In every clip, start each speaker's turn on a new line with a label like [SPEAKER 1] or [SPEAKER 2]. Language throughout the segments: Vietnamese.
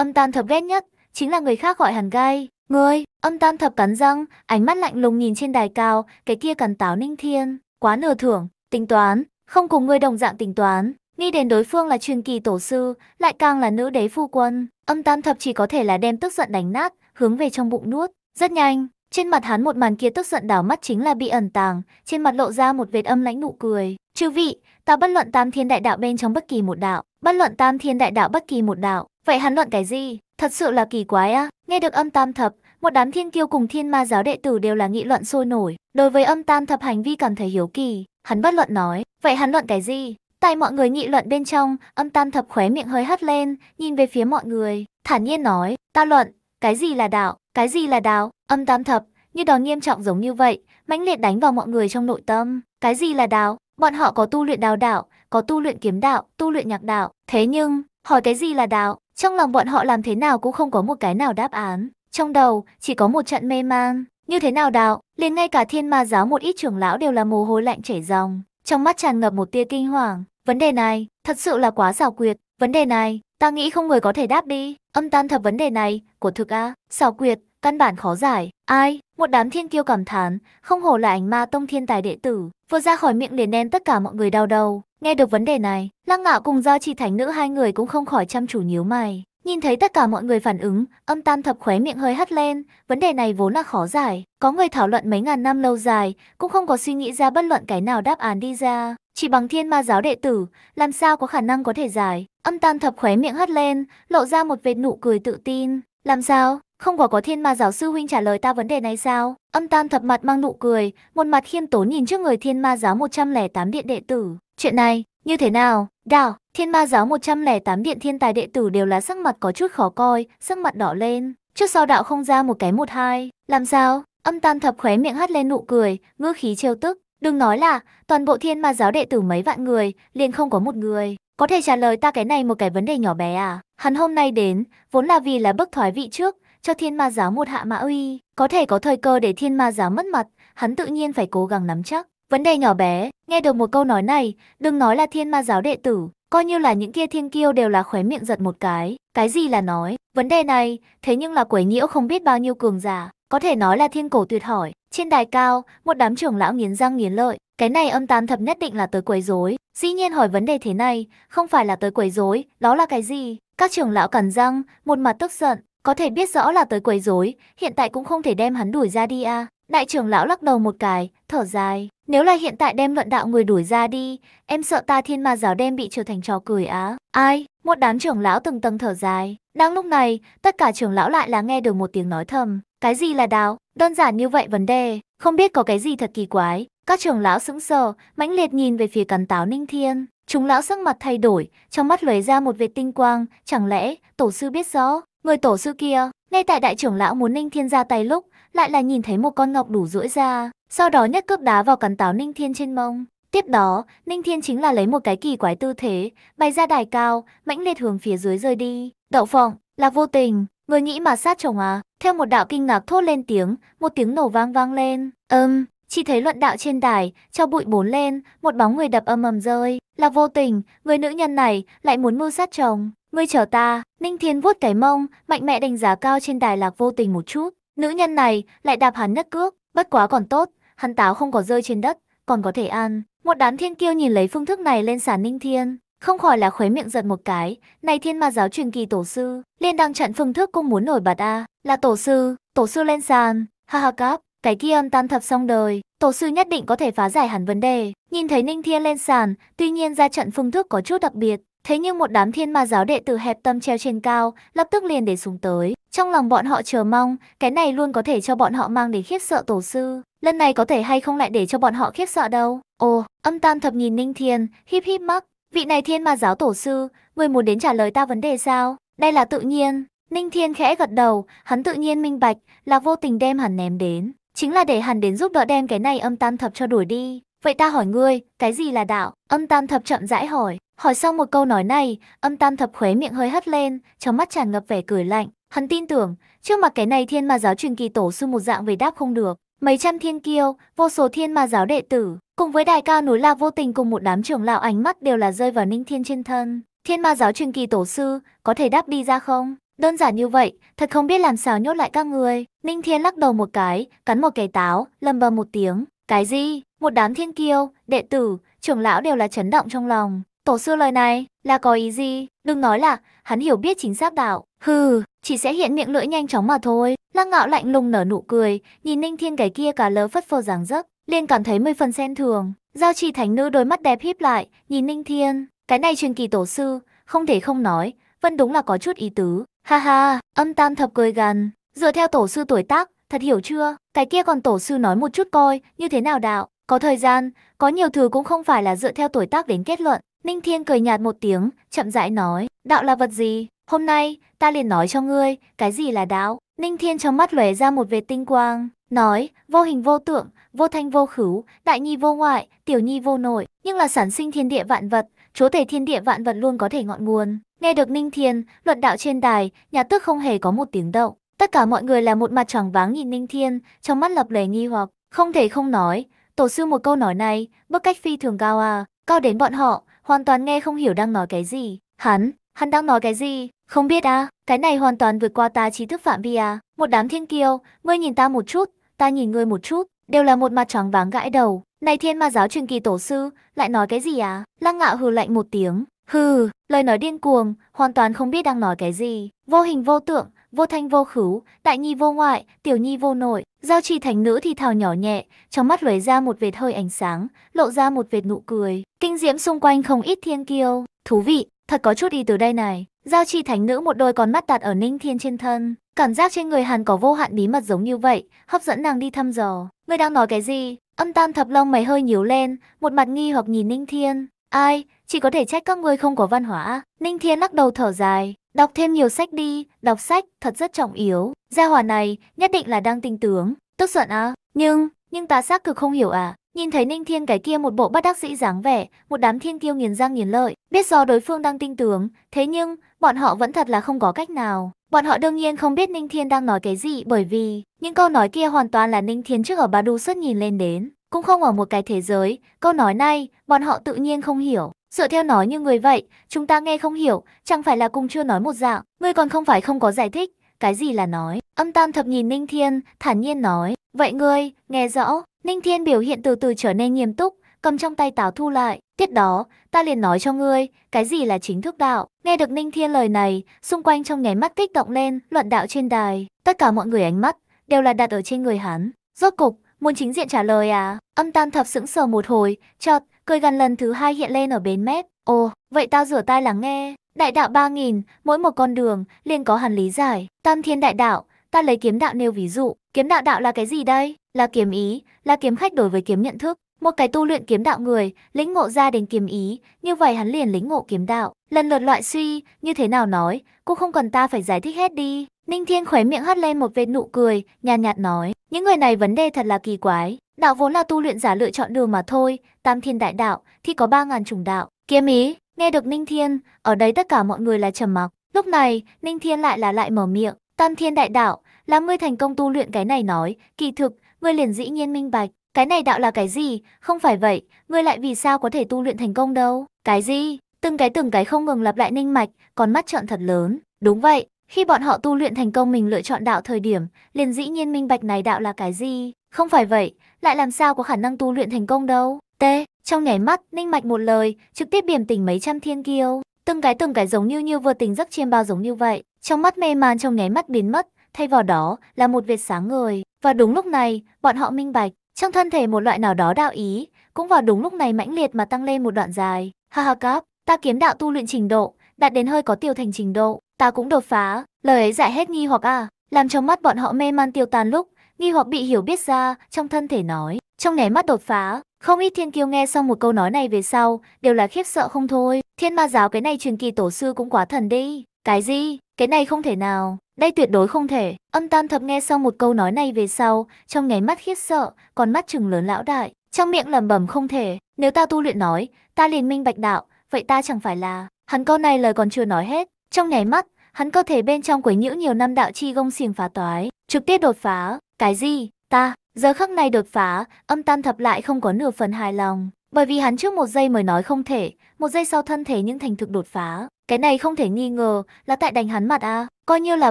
[SPEAKER 1] Âm tan thập ghét nhất, chính là người khác gọi hắn gai. người âm tan thập cắn răng, ánh mắt lạnh lùng nhìn trên đài cao, cái kia cắn táo ninh thiên. Quá nửa thưởng, tính toán, không cùng ngươi đồng dạng tính toán. Nghĩ đến đối phương là truyền kỳ tổ sư, lại càng là nữ đế phu quân. Âm tan thập chỉ có thể là đem tức giận đánh nát, hướng về trong bụng nuốt. Rất nhanh, trên mặt hắn một màn kia tức giận đảo mắt chính là bị ẩn tàng, trên mặt lộ ra một vệt âm lãnh nụ cười. Chư vị, ta bất luận tam thiên đại đạo bên trong bất kỳ một đạo, bất luận tam thiên đại đạo bất kỳ một đạo, Vậy hắn luận cái gì? Thật sự là kỳ quái á. Nghe được âm tam thập, một đám thiên kiêu cùng thiên ma giáo đệ tử đều là nghị luận sôi nổi. Đối với âm tam thập hành vi cảm thấy hiếu kỳ, hắn bất luận nói. Vậy hắn luận cái gì? Tại mọi người nghị luận bên trong, âm tam thập khóe miệng hơi hắt lên, nhìn về phía mọi người. Thản nhiên nói, ta luận, cái gì là đạo, cái gì là đạo, âm tam thập, như đó nghiêm trọng giống như vậy, mãnh liệt đánh vào mọi người trong nội tâm. Cái gì là đạo? Bọn họ có tu luyện đào đạo, có tu luyện kiếm đạo, tu luyện nhạc đạo. Thế nhưng, hỏi cái gì là đạo? Trong lòng bọn họ làm thế nào cũng không có một cái nào đáp án, trong đầu chỉ có một trận mê man. Như thế nào đạo, liền ngay cả thiên ma giáo một ít trưởng lão đều là mồ hôi lạnh chảy ròng, trong mắt tràn ngập một tia kinh hoàng. Vấn đề này, thật sự là quá xảo quyệt, vấn đề này, ta nghĩ không người có thể đáp đi. Âm tan thập vấn đề này, của thực a, xảo quyệt, căn bản khó giải. Ai? Một đám thiên kiêu cảm thán, không hổ là ảnh ma tông thiên tài đệ tử, vừa ra khỏi miệng liền đen tất cả mọi người đau đầu. Nghe được vấn đề này, Lăng Ngạo cùng Giao chỉ Thánh nữ hai người cũng không khỏi chăm chủ nhíu mày. Nhìn thấy tất cả mọi người phản ứng, âm tam thập khóe miệng hơi hắt lên, vấn đề này vốn là khó giải, có người thảo luận mấy ngàn năm lâu dài, cũng không có suy nghĩ ra bất luận cái nào đáp án đi ra, chỉ bằng thiên ma giáo đệ tử, làm sao có khả năng có thể giải. Âm tam thập khóe miệng hắt lên, lộ ra một vệt nụ cười tự tin, làm sao, không có có thiên ma giáo sư huynh trả lời ta vấn đề này sao? Âm tam thập mặt mang nụ cười, một mặt khiêm tốn nhìn trước người thiên ma giáo 108 điện đệ tử. Chuyện này, như thế nào? Đảo, thiên ma giáo 108 điện thiên tài đệ tử đều là sắc mặt có chút khó coi, sắc mặt đỏ lên. Trước sau đạo không ra một cái một hai. Làm sao? Âm tam thập khóe miệng hắt lên nụ cười, ngư khí trêu tức. Đừng nói là, toàn bộ thiên ma giáo đệ tử mấy vạn người, liền không có một người. Có thể trả lời ta cái này một cái vấn đề nhỏ bé à? Hắn hôm nay đến, vốn là vì là bức thoái vị trước, cho thiên ma giáo một hạ mã uy. Có thể có thời cơ để thiên ma giáo mất mặt, hắn tự nhiên phải cố gắng nắm chắc. Vấn đề nhỏ bé, nghe được một câu nói này, đừng nói là thiên ma giáo đệ tử, coi như là những kia thiên kiêu đều là khóe miệng giật một cái. Cái gì là nói, vấn đề này, thế nhưng là quấy nhiễu không biết bao nhiêu cường giả, có thể nói là thiên cổ tuyệt hỏi. Trên đài cao, một đám trưởng lão nghiến răng nghiến lợi, cái này âm tam thập nhất định là tới quấy rối. Dĩ nhiên hỏi vấn đề thế này, không phải là tới quấy rối, đó là cái gì? Các trưởng lão cắn răng, một mặt tức giận, có thể biết rõ là tới quấy rối, hiện tại cũng không thể đem hắn đuổi ra đi à. Đại trưởng lão lắc đầu một cái, thở dài. Nếu là hiện tại đem luận đạo người đuổi ra đi, em sợ ta thiên ma giáo đem bị trở thành trò cười á. Ai? Một đám trưởng lão từng tầng thở dài. Đang lúc này, tất cả trưởng lão lại là nghe được một tiếng nói thầm. Cái gì là đạo? Đơn giản như vậy vấn đề. Không biết có cái gì thật kỳ quái. Các trưởng lão sững sờ, mãnh liệt nhìn về phía cắn táo ninh thiên. Chúng lão sắc mặt thay đổi, trong mắt lóe ra một vệt tinh quang. Chẳng lẽ tổ sư biết rõ Người tổ sư kia, ngay tại đại trưởng lão muốn Ninh Thiên ra tay lúc, lại là nhìn thấy một con ngọc đủ rũi ra, sau đó nhất cước đá vào cắn táo Ninh Thiên trên mông. Tiếp đó, Ninh Thiên chính là lấy một cái kỳ quái tư thế, bay ra đài cao, mãnh liệt hướng phía dưới rơi đi. Đậu phộng, là vô tình, người nghĩ mà sát chồng à? Theo một đạo kinh ngạc thốt lên tiếng, một tiếng nổ vang vang lên. Ừm, chỉ thấy luận đạo trên đài, cho bụi bốn lên, một bóng người đập âm ầm rơi. Là vô tình, người nữ nhân này lại muốn mưu sát chồng. Ngươi chờ ta, Ninh Thiên vuốt cái mông, mạnh mẽ đánh giá cao trên đài lạc vô tình một chút. Nữ nhân này lại đạp hắn nất cước, bất quá còn tốt, hắn táo không có rơi trên đất, còn có thể ăn. Một đám thiên kiêu nhìn lấy phương thức này lên sàn Ninh Thiên, không khỏi là khuấy miệng giật một cái. Này thiên ma giáo truyền kỳ tổ sư, liên đang trận phương thức cũng muốn nổi bật a à. là tổ sư, tổ sư lên sàn, ha ha cáp, cái kia âm tan thập xong đời, tổ sư nhất định có thể phá giải hẳn vấn đề. Nhìn thấy Ninh Thiên lên sàn, tuy nhiên ra trận phương thức có chút đặc biệt, Thế nhưng một đám thiên ma giáo đệ tử hẹp tâm treo trên cao, lập tức liền để xuống tới. Trong lòng bọn họ chờ mong, cái này luôn có thể cho bọn họ mang đến khiếp sợ tổ sư. Lần này có thể hay không lại để cho bọn họ khiếp sợ đâu. Ồ, âm tam thập nhìn ninh thiên, híp híp mắc Vị này thiên ma giáo tổ sư, người muốn đến trả lời ta vấn đề sao? Đây là tự nhiên. Ninh thiên khẽ gật đầu, hắn tự nhiên minh bạch, là vô tình đem hắn ném đến. Chính là để hắn đến giúp đỡ đem cái này âm tam thập cho đuổi đi. Vậy ta hỏi ngươi, cái gì là đạo? Âm tam thập chậm rãi hỏi. Hỏi xong một câu nói này, âm tam thập khuế miệng hơi hất lên, trong mắt tràn ngập vẻ cười lạnh. Hắn tin tưởng, trước mặt cái này thiên ma giáo truyền kỳ tổ sư một dạng về đáp không được. Mấy trăm thiên kiêu, vô số thiên ma giáo đệ tử, cùng với đài cao núi la vô tình cùng một đám trưởng lão ánh mắt đều là rơi vào ninh thiên trên thân. Thiên ma giáo truyền kỳ tổ sư, có thể đáp đi ra không? Đơn giản như vậy, thật không biết làm sao nhốt lại các người. Ninh thiên lắc đầu một cái, cắn một cái táo, lầm bầm một tiếng. Cái gì? Một đám thiên kiêu, đệ tử, trưởng lão đều là chấn động trong lòng. Tổ sư lời này là có ý gì? Đừng nói là hắn hiểu biết chính xác đạo. Hừ, chỉ sẽ hiện miệng lưỡi nhanh chóng mà thôi. Lăng ngạo lạnh lùng nở nụ cười, nhìn ninh thiên cái kia cả lớ phất phơ dáng dấp, liền cảm thấy mười phần xen thường. Giao trì thánh nữ đôi mắt đẹp híp lại, nhìn ninh thiên. Cái này truyền kỳ tổ sư, không thể không nói, vẫn đúng là có chút ý tứ. Ha ha, âm tam thập cười gần, dựa theo tổ sư tuổi tác, thật hiểu chưa? Cái kia còn tổ sư nói một chút coi, như thế nào đạo? Có thời gian, có nhiều thứ cũng không phải là dựa theo tuổi tác đến kết luận. Ninh Thiên cười nhạt một tiếng, chậm rãi nói, đạo là vật gì? Hôm nay, ta liền nói cho ngươi, cái gì là đạo? Ninh Thiên trong mắt lóe ra một vệt tinh quang, nói, vô hình vô tượng, vô thanh vô khứu, đại nhi vô ngoại, tiểu nhi vô nội, nhưng là sản sinh thiên địa vạn vật, chúa thể thiên địa vạn vật luôn có thể ngọn nguồn. Nghe được Ninh Thiên, luận đạo trên đài, nhà tức không hề có một tiếng động. Tất cả mọi người là một mặt tròn váng nhìn Ninh Thiên, trong mắt lập lề nghi hoặc, không thể không nói, tổ sư một câu nói này, bước cách phi thường cao à, cao đến bọn họ, hoàn toàn nghe không hiểu đang nói cái gì. Hắn, hắn đang nói cái gì? Không biết à, cái này hoàn toàn vượt qua ta trí thức phạm vi à. Một đám thiên kiêu, ngươi nhìn ta một chút, ta nhìn ngươi một chút, đều là một mặt trắng váng gãi đầu. Này thiên ma giáo truyền kỳ tổ sư, lại nói cái gì à? Lăng ngạo hừ lạnh một tiếng. Hừ, lời nói điên cuồng, hoàn toàn không biết đang nói cái gì. Vô hình vô tượng, vô thanh vô khứu, tại nhi vô ngoại, tiểu nhi vô nội. Giao trì thành nữ thì thào nhỏ nhẹ, trong mắt lóe ra một vệt hơi ánh sáng, lộ ra một vệt nụ cười. Kinh diễm xung quanh không ít thiên kiêu. Thú vị, thật có chút ý từ đây này. Giao trì thánh nữ một đôi con mắt đặt ở ninh thiên trên thân. Cảm giác trên người Hàn có vô hạn bí mật giống như vậy, hấp dẫn nàng đi thăm dò. Ngươi đang nói cái gì? Âm tam thập long mày hơi nhíu lên, một mặt nghi hoặc nhìn ninh thiên. Ai, chỉ có thể trách các ngươi không có văn hóa. Ninh thiên lắc đầu thở dài, Đọc thêm nhiều sách đi, đọc sách thật rất trọng yếu. Gia hỏa này nhất định là đang tinh tướng. Tức giận à? Nhưng, nhưng ta xác cực không hiểu à? Nhìn thấy Ninh Thiên cái kia một bộ bất đắc dĩ dáng vẻ, một đám thiên kiêu nghiền răng nghiền lợi, biết do đối phương đang tinh tướng, thế nhưng bọn họ vẫn thật là không có cách nào. Bọn họ đương nhiên không biết Ninh Thiên đang nói cái gì bởi vì những câu nói kia hoàn toàn là Ninh Thiên trước ở Ba Du xuất nhìn lên đến, cũng không ở một cái thế giới, câu nói này bọn họ tự nhiên không hiểu. Dựa theo nói như người vậy, chúng ta nghe không hiểu, chẳng phải là cùng chưa nói một dạng, ngươi còn không phải không có giải thích, cái gì là nói. Âm tam thập nhìn Ninh Thiên, thản nhiên nói, vậy ngươi, nghe rõ, Ninh Thiên biểu hiện từ từ trở nên nghiêm túc, cầm trong tay táo thu lại. Tiếp đó, ta liền nói cho ngươi, cái gì là chính thức đạo. Nghe được Ninh Thiên lời này, xung quanh trong nháy mắt kích động lên, luận đạo trên đài. Tất cả mọi người ánh mắt, đều là đặt ở trên người hắn. Rốt cục, muốn chính diện trả lời à? Âm tan thập sững sờ một hồi, chợt cười gần lần thứ hai hiện lên ở bến mép. Ồ, vậy tao rửa tai lắng nghe. Đại đạo 3.000, mỗi một con đường, liền có hẳn lý giải. Tam thiên đại đạo, ta lấy kiếm đạo nêu ví dụ. Kiếm đạo đạo là cái gì đây? Là kiếm ý, là kiếm khách đối với kiếm nhận thức. Một cái tu luyện kiếm đạo người, lĩnh ngộ ra đến kiếm ý, như vậy hắn liền lĩnh ngộ kiếm đạo. Lần lượt loại suy, như thế nào nói, cũng không cần ta phải giải thích hết đi. Ninh Thiên khóe miệng hất lên một vệt nụ cười, nhàn nhạt, nhạt nói, những người này vấn đề thật là kỳ quái, Đạo vốn là tu luyện giả lựa chọn đường mà thôi, tam thiên đại đạo, thì có ba ngàn chủng đạo. Kiếm ý, nghe được Ninh Thiên, ở đây tất cả mọi người là trầm mặc. Lúc này, Ninh Thiên lại là lại mở miệng, tam thiên đại đạo, là ngươi thành công tu luyện cái này nói, kỳ thực, ngươi liền dĩ nhiên minh bạch. Cái này đạo là cái gì? Không phải vậy, ngươi lại vì sao có thể tu luyện thành công đâu? Cái gì? Từng cái từng cái không ngừng lặp lại ninh mạch, còn mắt trợn thật lớn. Đúng vậy, khi bọn họ tu luyện thành công mình lựa chọn đạo thời điểm, liền dĩ nhiên minh bạch này đạo là cái gì? Không phải vậy, lại làm sao có khả năng tu luyện thành công đâu. T, trong nhảy mắt, Ninh Mạch một lời, trực tiếp biểm tình mấy trăm thiên kiêu, từng cái từng cái giống như như vừa tình giấc chiêm bao giống như vậy, trong mắt mê man trong nháy mắt biến mất, thay vào đó là một vệt sáng người Và đúng lúc này, bọn họ minh bạch, trong thân thể một loại nào đó đạo ý, cũng vào đúng lúc này mãnh liệt mà tăng lên một đoạn dài. Ha ha cáp, ta kiếm đạo tu luyện trình độ, đạt đến hơi có tiêu thành trình độ, ta cũng đột phá, lời ấy giải hết nghi hoặc à, làm trong mắt bọn họ mê man tiêu tan lúc, nghi hoặc bị hiểu biết ra trong thân thể nói. Trong nháy mắt đột phá, không ít thiên kiêu nghe xong một câu nói này về sau, đều là khiếp sợ không thôi. Thiên ma giáo cái này truyền kỳ tổ sư cũng quá thần đi. Cái gì? Cái này không thể nào. Đây tuyệt đối không thể. Âm tam thập nghe xong một câu nói này về sau, trong nháy mắt khiếp sợ, còn mắt chừng lớn lão đại. Trong miệng lẩm bẩm không thể. Nếu ta tu luyện nói, ta liền minh bạch đạo, vậy ta chẳng phải là... Hắn câu này lời còn chưa nói hết. Trong nháy mắt, hắn cơ thể bên trong quấy nhiễu nhiều năm đạo chi gông xiềng phá toái, trực tiếp đột phá, cái gì? Ta, giờ khắc này đột phá, âm tan thập lại không có nửa phần hài lòng. Bởi vì hắn trước một giây mới nói không thể, một giây sau thân thể những thành thực đột phá. Cái này không thể nghi ngờ là tại đánh hắn mặt à. Coi như là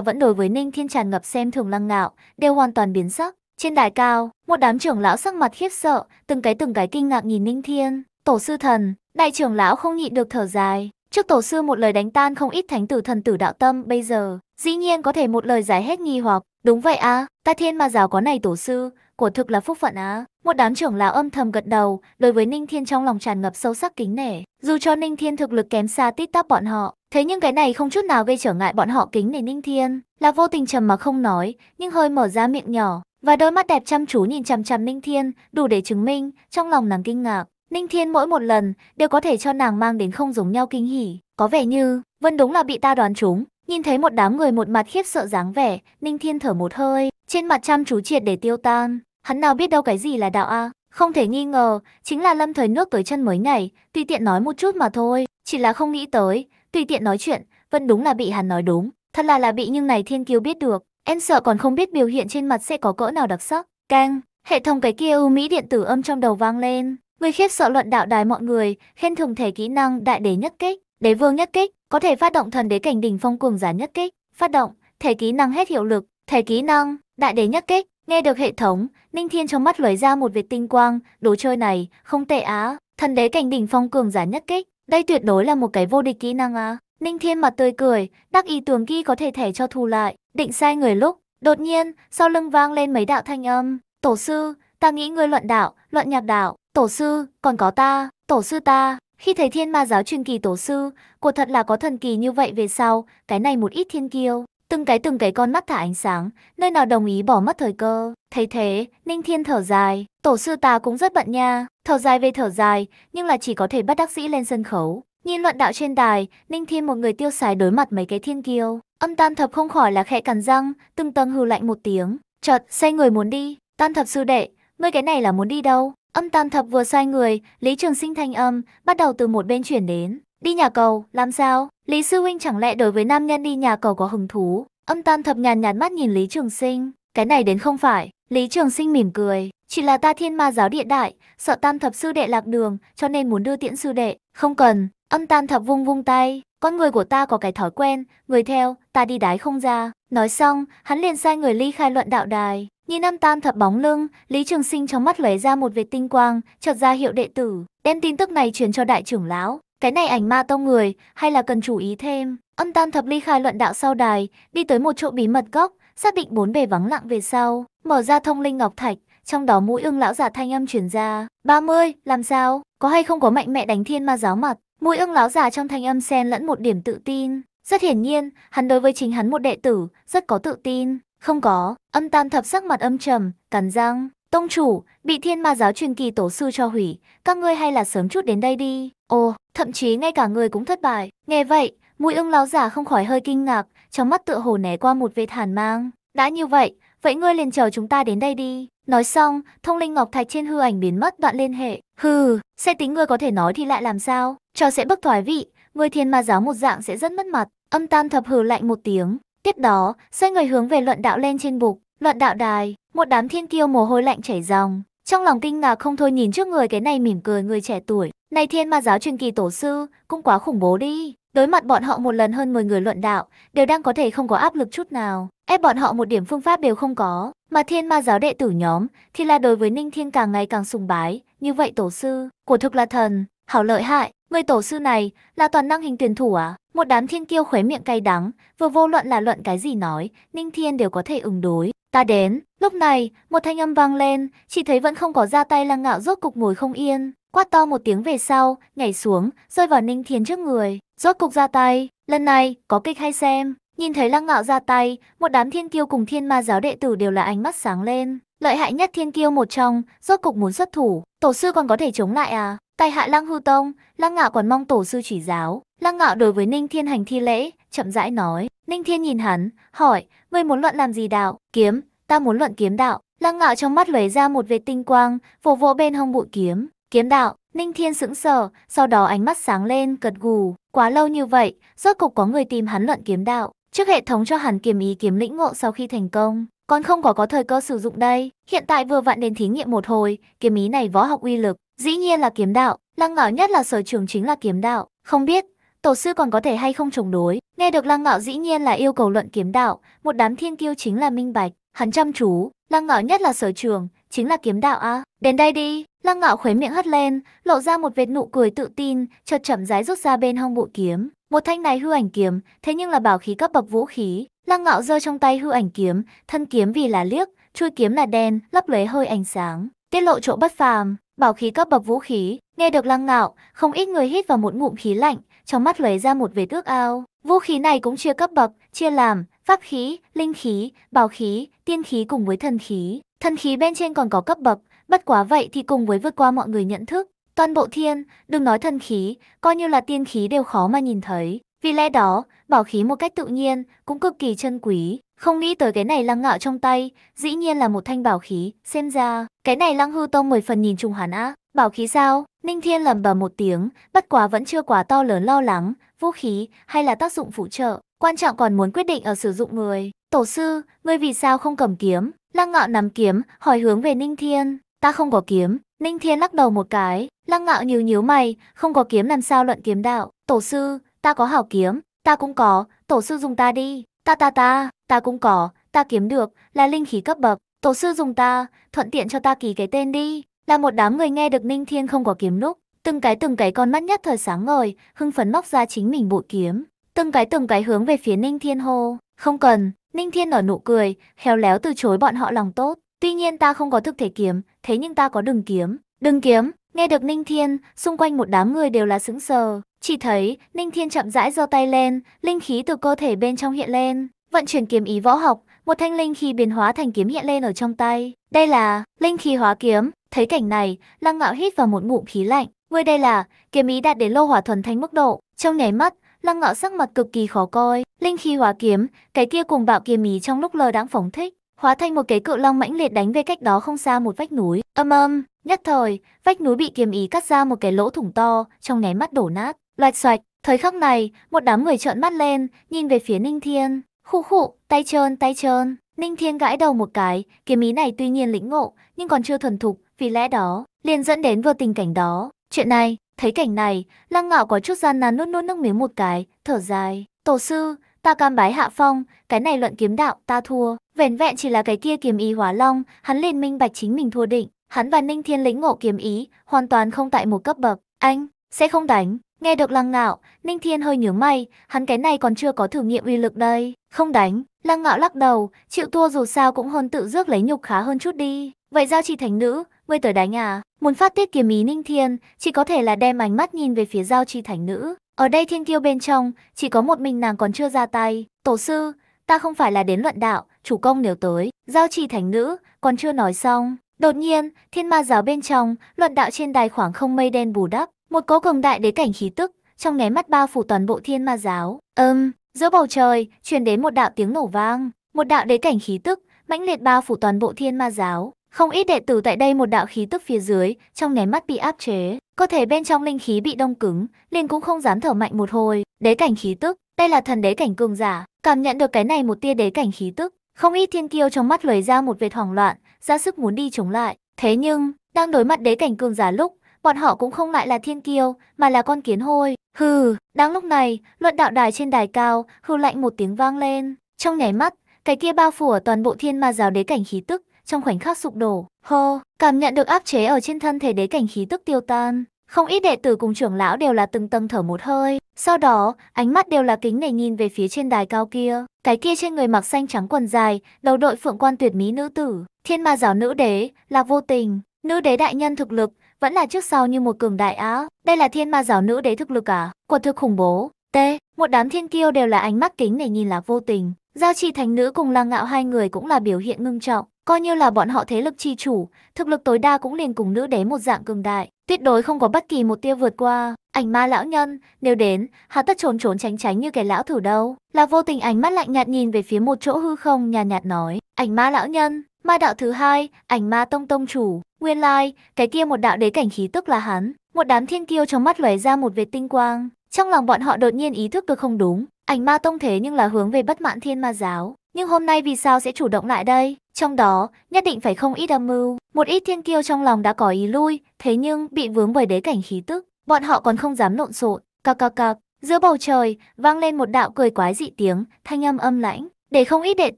[SPEAKER 1] vẫn đối với Ninh Thiên tràn ngập xem thường lăng ngạo, đều hoàn toàn biến sắc. Trên đài cao, một đám trưởng lão sắc mặt khiếp sợ, từng cái từng cái kinh ngạc nhìn Ninh Thiên. Tổ sư thần, đại trưởng lão không nhịn được thở dài. Trước tổ sư một lời đánh tan không ít thánh tử thần tử đạo tâm bây giờ, dĩ nhiên có thể một lời giải hết nghi hoặc, Đúng vậy à, ta thiên ma giáo có này tổ sư, quả thực là phúc phận á. Một đám trưởng lão âm thầm gật đầu, đối với Ninh Thiên trong lòng tràn ngập sâu sắc kính nể. Dù cho Ninh Thiên thực lực kém xa tít tắp bọn họ, thế nhưng cái này không chút nào gây trở ngại bọn họ kính nể Ninh Thiên. Là vô tình trầm mà không nói, nhưng hơi mở ra miệng nhỏ, và đôi mắt đẹp chăm chú nhìn chằm chằm Ninh Thiên, đủ để chứng minh, trong lòng nàng kinh ngạc. Ninh Thiên mỗi một lần đều có thể cho nàng mang đến không giống nhau kinh hỉ, có vẻ như, vẫn đúng là bị ta đoán trúng. Nhìn thấy một đám người một mặt khiếp sợ dáng vẻ, Ninh Thiên thở một hơi, trên mặt chăm chú triệt để tiêu tan. Hắn nào biết đâu cái gì là đạo a Không thể nghi ngờ, chính là lâm thời nước tới chân mới nhảy, tùy tiện nói một chút mà thôi, chỉ là không nghĩ tới, tùy tiện nói chuyện, vẫn đúng là bị hắn nói đúng. Thật là là bị nhưng này thiên kiêu biết được, em sợ còn không biết biểu hiện trên mặt sẽ có cỡ nào đặc sắc. Cang, hệ thống cái kia ưu mỹ điện tử âm trong đầu vang lên. Người khiếp sợ luận đạo đài mọi người, khen thưởng thể kỹ năng đại đế nhất kích, đế vương nhất kích, có thể phát động thần đế cảnh đỉnh phong cường giả nhất kích, phát động, thể kỹ năng hết hiệu lực, thể kỹ năng, đại đế nhất kích. Nghe được hệ thống, Ninh Thiên trong mắt lóe ra một vệt tinh quang, đồ chơi này không tệ á, thần đế cảnh đỉnh phong cường giả nhất kích, đây tuyệt đối là một cái vô địch kỹ năng á. Ninh Thiên mặt tươi cười, đắc ý tường ghi có thể thẻ cho thù lại, định sai người lúc, đột nhiên, sau lưng vang lên mấy đạo thanh âm, "Tổ sư, ta nghĩ ngươi luận đạo, luận nhạc đạo, tổ sư, còn có ta, tổ sư ta." Khi thấy thiên ma giáo truyền kỳ tổ sư, quả thật là có thần kỳ như vậy về sau, cái này một ít thiên kiêu, từng cái từng cái con mắt thả ánh sáng, nơi nào đồng ý bỏ mất thời cơ. Thấy thế, Ninh Thiên thở dài, tổ sư ta cũng rất bận nha, thở dài về thở dài, nhưng là chỉ có thể bắt đắc sĩ lên sân khấu. Nhìn luận đạo trên đài, Ninh Thiên một người tiêu xài đối mặt mấy cái thiên kiêu, âm tam thập không khỏi là khẽ cắn răng, từng tầng hừ lạnh một tiếng, chợt xoay người muốn đi, tam thập sư đệ, ngươi cái này là muốn đi đâu? Âm tam thập vừa xoay người, Lý Trường Sinh thanh âm, bắt đầu từ một bên chuyển đến. Đi nhà cầu, làm sao? Lý Sư Huynh chẳng lẽ đối với nam nhân đi nhà cầu có hứng thú? Âm tam thập nhàn nhạt mắt nhìn Lý Trường Sinh. Cái này đến không phải. Lý Trường Sinh mỉm cười. Chỉ là ta thiên ma giáo địa đại, sợ tam thập sư đệ lạc đường, cho nên muốn đưa tiễn sư đệ. Không cần. Âm tam thập vung vung tay. Con người của ta có cái thói quen, người theo, ta đi đái không ra. Nói xong, hắn liền sai người ly khai luận đạo đài. Nhìn Nam Tam thập bóng lưng, Lý Trường Sinh trong mắt lóe ra một vệt tinh quang, chợt ra hiệu đệ tử, đem tin tức này truyền cho đại trưởng lão. Cái này ảnh ma tông người, hay là cần chú ý thêm. Âm Tam thập ly khai luận đạo sau đài, đi tới một chỗ bí mật góc, xác định bốn bề vắng lặng về sau, mở ra thông linh ngọc thạch, trong đó mũi ưng lão giả thanh âm truyền ra, ba mươi làm sao, có hay không có mạnh mẽ đánh thiên ma giáo mặt?" Mũi ưng lão giả trong thanh âm xen lẫn một điểm tự tin, rất hiển nhiên, hắn đối với chính hắn một đệ tử rất có tự tin. Không có, âm tam thập sắc mặt âm trầm, cắn răng. Tông chủ, bị thiên ma giáo truyền kỳ tổ sư cho hủy, các ngươi hay là sớm chút đến đây đi. Ồ, thậm chí ngay cả người cũng thất bại. Nghe vậy, mũi ưng láo giả không khỏi hơi kinh ngạc, trong mắt tựa hồ né qua một vệt hàn mang. Đã như vậy, vậy ngươi liền chờ chúng ta đến đây đi. Nói xong, thông linh ngọc thạch trên hư ảnh biến mất đoạn liên hệ. Hừ, sẽ tính ngươi có thể nói thì lại làm sao? Cho sẽ bức thoái vị, ngươi thiên ma giáo một dạng sẽ rất mất mặt. Âm tam thập hừ lạnh một tiếng, Tiếp đó, xoay người hướng về luận đạo lên trên bục, luận đạo đài, một đám thiên kiêu mồ hôi lạnh chảy ròng, trong lòng kinh ngạc không thôi nhìn trước người cái này mỉm cười người trẻ tuổi, này thiên ma giáo truyền kỳ tổ sư, cũng quá khủng bố đi. Đối mặt bọn họ một lần hơn 10 người luận đạo, đều đang có thể không có áp lực chút nào, ép bọn họ một điểm phương pháp đều không có, mà thiên ma giáo đệ tử nhóm thì là đối với Ninh Thiên càng ngày càng sùng bái, như vậy tổ sư, của thực là thần, hảo lợi hại, Người tổ sư này là toàn năng hình tuyển thủ à? Một đám thiên kiêu khóe miệng cay đắng, vừa vô luận là luận cái gì nói, Ninh Thiên đều có thể ứng đối. Ta đến, lúc này, một thanh âm vang lên, chỉ thấy vẫn không có ra tay lăng ngạo rốt cục ngồi không yên. Quát to một tiếng về sau, nhảy xuống, rơi vào Ninh Thiên trước người. Rốt cục ra tay, lần này, có kịch hay xem. Nhìn thấy lăng ngạo ra tay, một đám thiên kiêu cùng thiên ma giáo đệ tử đều là ánh mắt sáng lên. Lợi hại nhất thiên kiêu một trong, rốt cục muốn xuất thủ, tổ sư còn có thể chống lại à? Tại hạ Lăng Hư Tông, Lăng Ngạo còn mong tổ sư chỉ giáo. Lăng Ngạo đối với Ninh Thiên hành thi lễ, chậm rãi nói. Ninh Thiên nhìn hắn, hỏi, ngươi muốn luận làm gì đạo? Kiếm, ta muốn luận kiếm đạo. Lăng Ngạo trong mắt lấy ra một vệt tinh quang, vỗ vỗ bên hông bụi kiếm. Kiếm đạo, Ninh Thiên sững sờ, sau đó ánh mắt sáng lên, cật gù. Quá lâu như vậy, rốt cục có người tìm hắn luận kiếm đạo. Trước hệ thống cho hắn kiếm ý kiếm lĩnh ngộ sau khi thành công, còn không có có thời cơ sử dụng đây. Hiện tại vừa vặn đến thí nghiệm một hồi, kiếm ý này võ học uy lực, Dĩ nhiên là kiếm đạo, Lăng Ngạo nhất là sở trường chính là kiếm đạo, không biết tổ sư còn có thể hay không chống đối. Nghe được Lăng Ngạo dĩ nhiên là yêu cầu luận kiếm đạo, một đám thiên kiêu chính là minh bạch, hắn chăm chú, Lăng Ngạo nhất là sở trường, chính là kiếm đạo a. Đến đây đi, Lăng Ngạo khuấy miệng hất lên, lộ ra một vệt nụ cười tự tin, chợt chậm rãi rút ra bên hông bộ kiếm. Một thanh này hư ảnh kiếm, thế nhưng là bảo khí cấp bậc vũ khí. Lăng Ngạo giơ trong tay hư ảnh kiếm, thân kiếm vì là liếc, chuôi kiếm là đen, lấp lóe hơi ánh sáng, tiết lộ chỗ bất phàm bảo khí cấp bậc vũ khí, nghe được lăng ngạo, không ít người hít vào một ngụm khí lạnh, trong mắt lóe ra một vệt ước ao. Vũ khí này cũng chia cấp bậc, chia làm pháp khí, linh khí, bảo khí, tiên khí cùng với thần khí. Thần khí bên trên còn có cấp bậc, bất quá vậy thì cùng với vượt qua mọi người nhận thức. Toàn bộ thiên, đừng nói thần khí, coi như là tiên khí đều khó mà nhìn thấy. Vì lẽ đó, bảo khí một cách tự nhiên cũng cực kỳ chân quý. Không nghĩ tới cái này lăng ngạo trong tay, dĩ nhiên là một thanh bảo khí, xem ra, cái này lăng hư tông mười phần nhìn trùng hắn á, bảo khí sao, Ninh Thiên lầm bầm một tiếng, bất quá vẫn chưa quá to lớn lo lắng, vũ khí hay là tác dụng phụ trợ, quan trọng còn muốn quyết định ở sử dụng người. Tổ sư, ngươi vì sao không cầm kiếm? Lăng ngạo nắm kiếm, hỏi hướng về Ninh Thiên, ta không có kiếm, Ninh Thiên lắc đầu một cái, lăng ngạo nhíu nhíu mày, không có kiếm làm sao luận kiếm đạo, tổ sư, ta có hảo kiếm, ta cũng có, tổ sư dùng ta đi. Ta ta ta, ta cũng có, ta kiếm được, là linh khí cấp bậc. Tổ sư dùng ta, thuận tiện cho ta ký cái tên đi. Là một đám người nghe được Ninh Thiên không có kiếm lúc. Từng cái từng cái con mắt nhất thời sáng ngời, hưng phấn móc ra chính mình bội kiếm. Từng cái từng cái hướng về phía Ninh Thiên hô. Không cần, Ninh Thiên nở nụ cười, khéo léo từ chối bọn họ lòng tốt. Tuy nhiên ta không có thực thể kiếm, thế nhưng ta có đừng kiếm. Đừng kiếm, Nghe được Ninh Thiên, xung quanh một đám người đều là sững sờ, chỉ thấy Ninh Thiên chậm rãi giơ tay lên, linh khí từ cơ thể bên trong hiện lên, vận chuyển kiếm ý võ học, một thanh linh khí biến hóa thành kiếm hiện lên ở trong tay. Đây là linh khí hóa kiếm, thấy cảnh này, Lăng Ngạo hít vào một ngụm khí lạnh, người đây là kiếm ý đạt đến lô hỏa thuần thanh mức độ, trong nháy mắt Lăng Ngạo sắc mặt cực kỳ khó coi, linh khí hóa kiếm, cái kia cùng bạo kiếm ý trong lúc lơ đáng phóng thích, hóa thành một cái cự long mãnh liệt đánh về cách đó không xa một vách núi. Âm âm, Nhất thời, vách núi bị kiếm ý cắt ra một cái lỗ thủng to, trong nháy mắt đổ nát, loạch xoạch. Thời khắc này, một đám người trợn mắt lên, nhìn về phía Ninh Thiên. Khụ khụ, tay trơn, tay trơn. Ninh Thiên gãi đầu một cái, kiếm ý này tuy nhiên lĩnh ngộ, nhưng còn chưa thuần thục, vì lẽ đó, liền dẫn đến vừa tình cảnh đó. Chuyện này, thấy cảnh này, Lăng Ngạo có chút gian nan nuốt nuốt nước miếng một cái, thở dài. Tổ sư, ta cam bái hạ phong, cái này luận kiếm đạo, ta thua. Vẹn vẹn chỉ là cái kia kiếm ý hóa long, hắn liền minh bạch chính mình thua định. Hắn và Ninh Thiên lĩnh ngộ kiếm ý, hoàn toàn không tại một cấp bậc. Anh, sẽ không đánh. Nghe được Lăng Ngạo, Ninh Thiên hơi nhướng mày, hắn cái này còn chưa có thử nghiệm uy lực đây. Không đánh, Lăng Ngạo lắc đầu, chịu thua dù sao cũng hơn tự rước lấy nhục khá hơn chút đi. Vậy giao chỉ thánh nữ, ngươi tới đánh à? Muốn phát tiết kiếm ý Ninh Thiên, chỉ có thể là đem ánh mắt nhìn về phía giao chỉ thánh nữ. Ở đây thiên kiêu bên trong, chỉ có một mình nàng còn chưa ra tay. Tổ sư, ta không phải là đến luận đạo, chủ công nếu tới. Giao chỉ thánh nữ, còn chưa nói xong, Đột nhiên, thiên ma giáo bên trong, luận đạo trên đài khoảng không mây đen bù đắp, một cỗ cường đại đế cảnh khí tức, trong nháy mắt bao phủ toàn bộ thiên ma giáo. Ầm, um, giữa bầu trời truyền đến một đạo tiếng nổ vang, một đạo đế cảnh khí tức mãnh liệt bao phủ toàn bộ thiên ma giáo. Không ít đệ tử tại đây một đạo khí tức phía dưới, trong nháy mắt bị áp chế, cơ thể bên trong linh khí bị đông cứng, liền cũng không dám thở mạnh một hồi. Đế cảnh khí tức, đây là thần đế cảnh cường giả, cảm nhận được cái này một tia đế cảnh khí tức, không ít thiên kiêu trong mắt lóe ra một vẻ hoảng loạn, ra sức muốn đi chống lại. Thế nhưng, đang đối mặt đế cảnh cường giả lúc, bọn họ cũng không lại là thiên kiêu, mà là con kiến hôi. Hừ, đang lúc này, luận đạo đài trên đài cao, hư lạnh một tiếng vang lên. Trong nháy mắt, cái kia bao phủ ở toàn bộ thiên ma giáo đế cảnh khí tức, trong khoảnh khắc sụp đổ. Hô, cảm nhận được áp chế ở trên thân thể đế cảnh khí tức tiêu tan. Không ít đệ tử cùng trưởng lão đều là từng tâm thở một hơi, sau đó, ánh mắt đều là kính nể nhìn về phía trên đài cao kia. Cái kia trên người mặc xanh trắng quần dài, đầu đội phượng quan tuyệt mỹ nữ tử, Thiên ma giáo nữ đế, là vô tình, nữ đế đại nhân thực lực, vẫn là trước sau như một cường đại á. Đây là thiên ma giáo nữ đế thực lực à? Quả thực khủng bố. T, một đám thiên kiêu đều là ánh mắt kính để nhìn là vô tình. Giao trì thánh nữ cùng lăng ngạo hai người cũng là biểu hiện ngưng trọng. Coi như là bọn họ thế lực chi chủ, thực lực tối đa cũng liền cùng nữ đế một dạng cường đại. Tuyệt đối không có bất kỳ một tia vượt qua. Ảnh ma lão nhân, nếu đến, hà tất trốn trốn tránh tránh như kẻ lão thử đâu. Là vô tình ánh mắt lạnh nhạt nhìn về phía một chỗ hư không nhàn nhạt, nhạt nói. Ảnh ma lão nhân, Ma đạo thứ hai, ảnh ma tông tông chủ, nguyên lai, cái kia một đạo đế cảnh khí tức là hắn. Một đám thiên kiêu trong mắt lóe ra một vệt tinh quang, trong lòng bọn họ đột nhiên ý thức được không đúng, ảnh ma tông thế nhưng là hướng về bất mãn thiên ma giáo. Nhưng hôm nay vì sao sẽ chủ động lại đây? Trong đó, nhất định phải không ít âm mưu. Một ít thiên kiêu trong lòng đã có ý lui, thế nhưng bị vướng bởi đế cảnh khí tức. Bọn họ còn không dám lộn xộn. Cạc cạc cạc, giữa bầu trời, vang lên một đạo cười quái dị tiếng, thanh âm âm lãnh. Để không ít đệ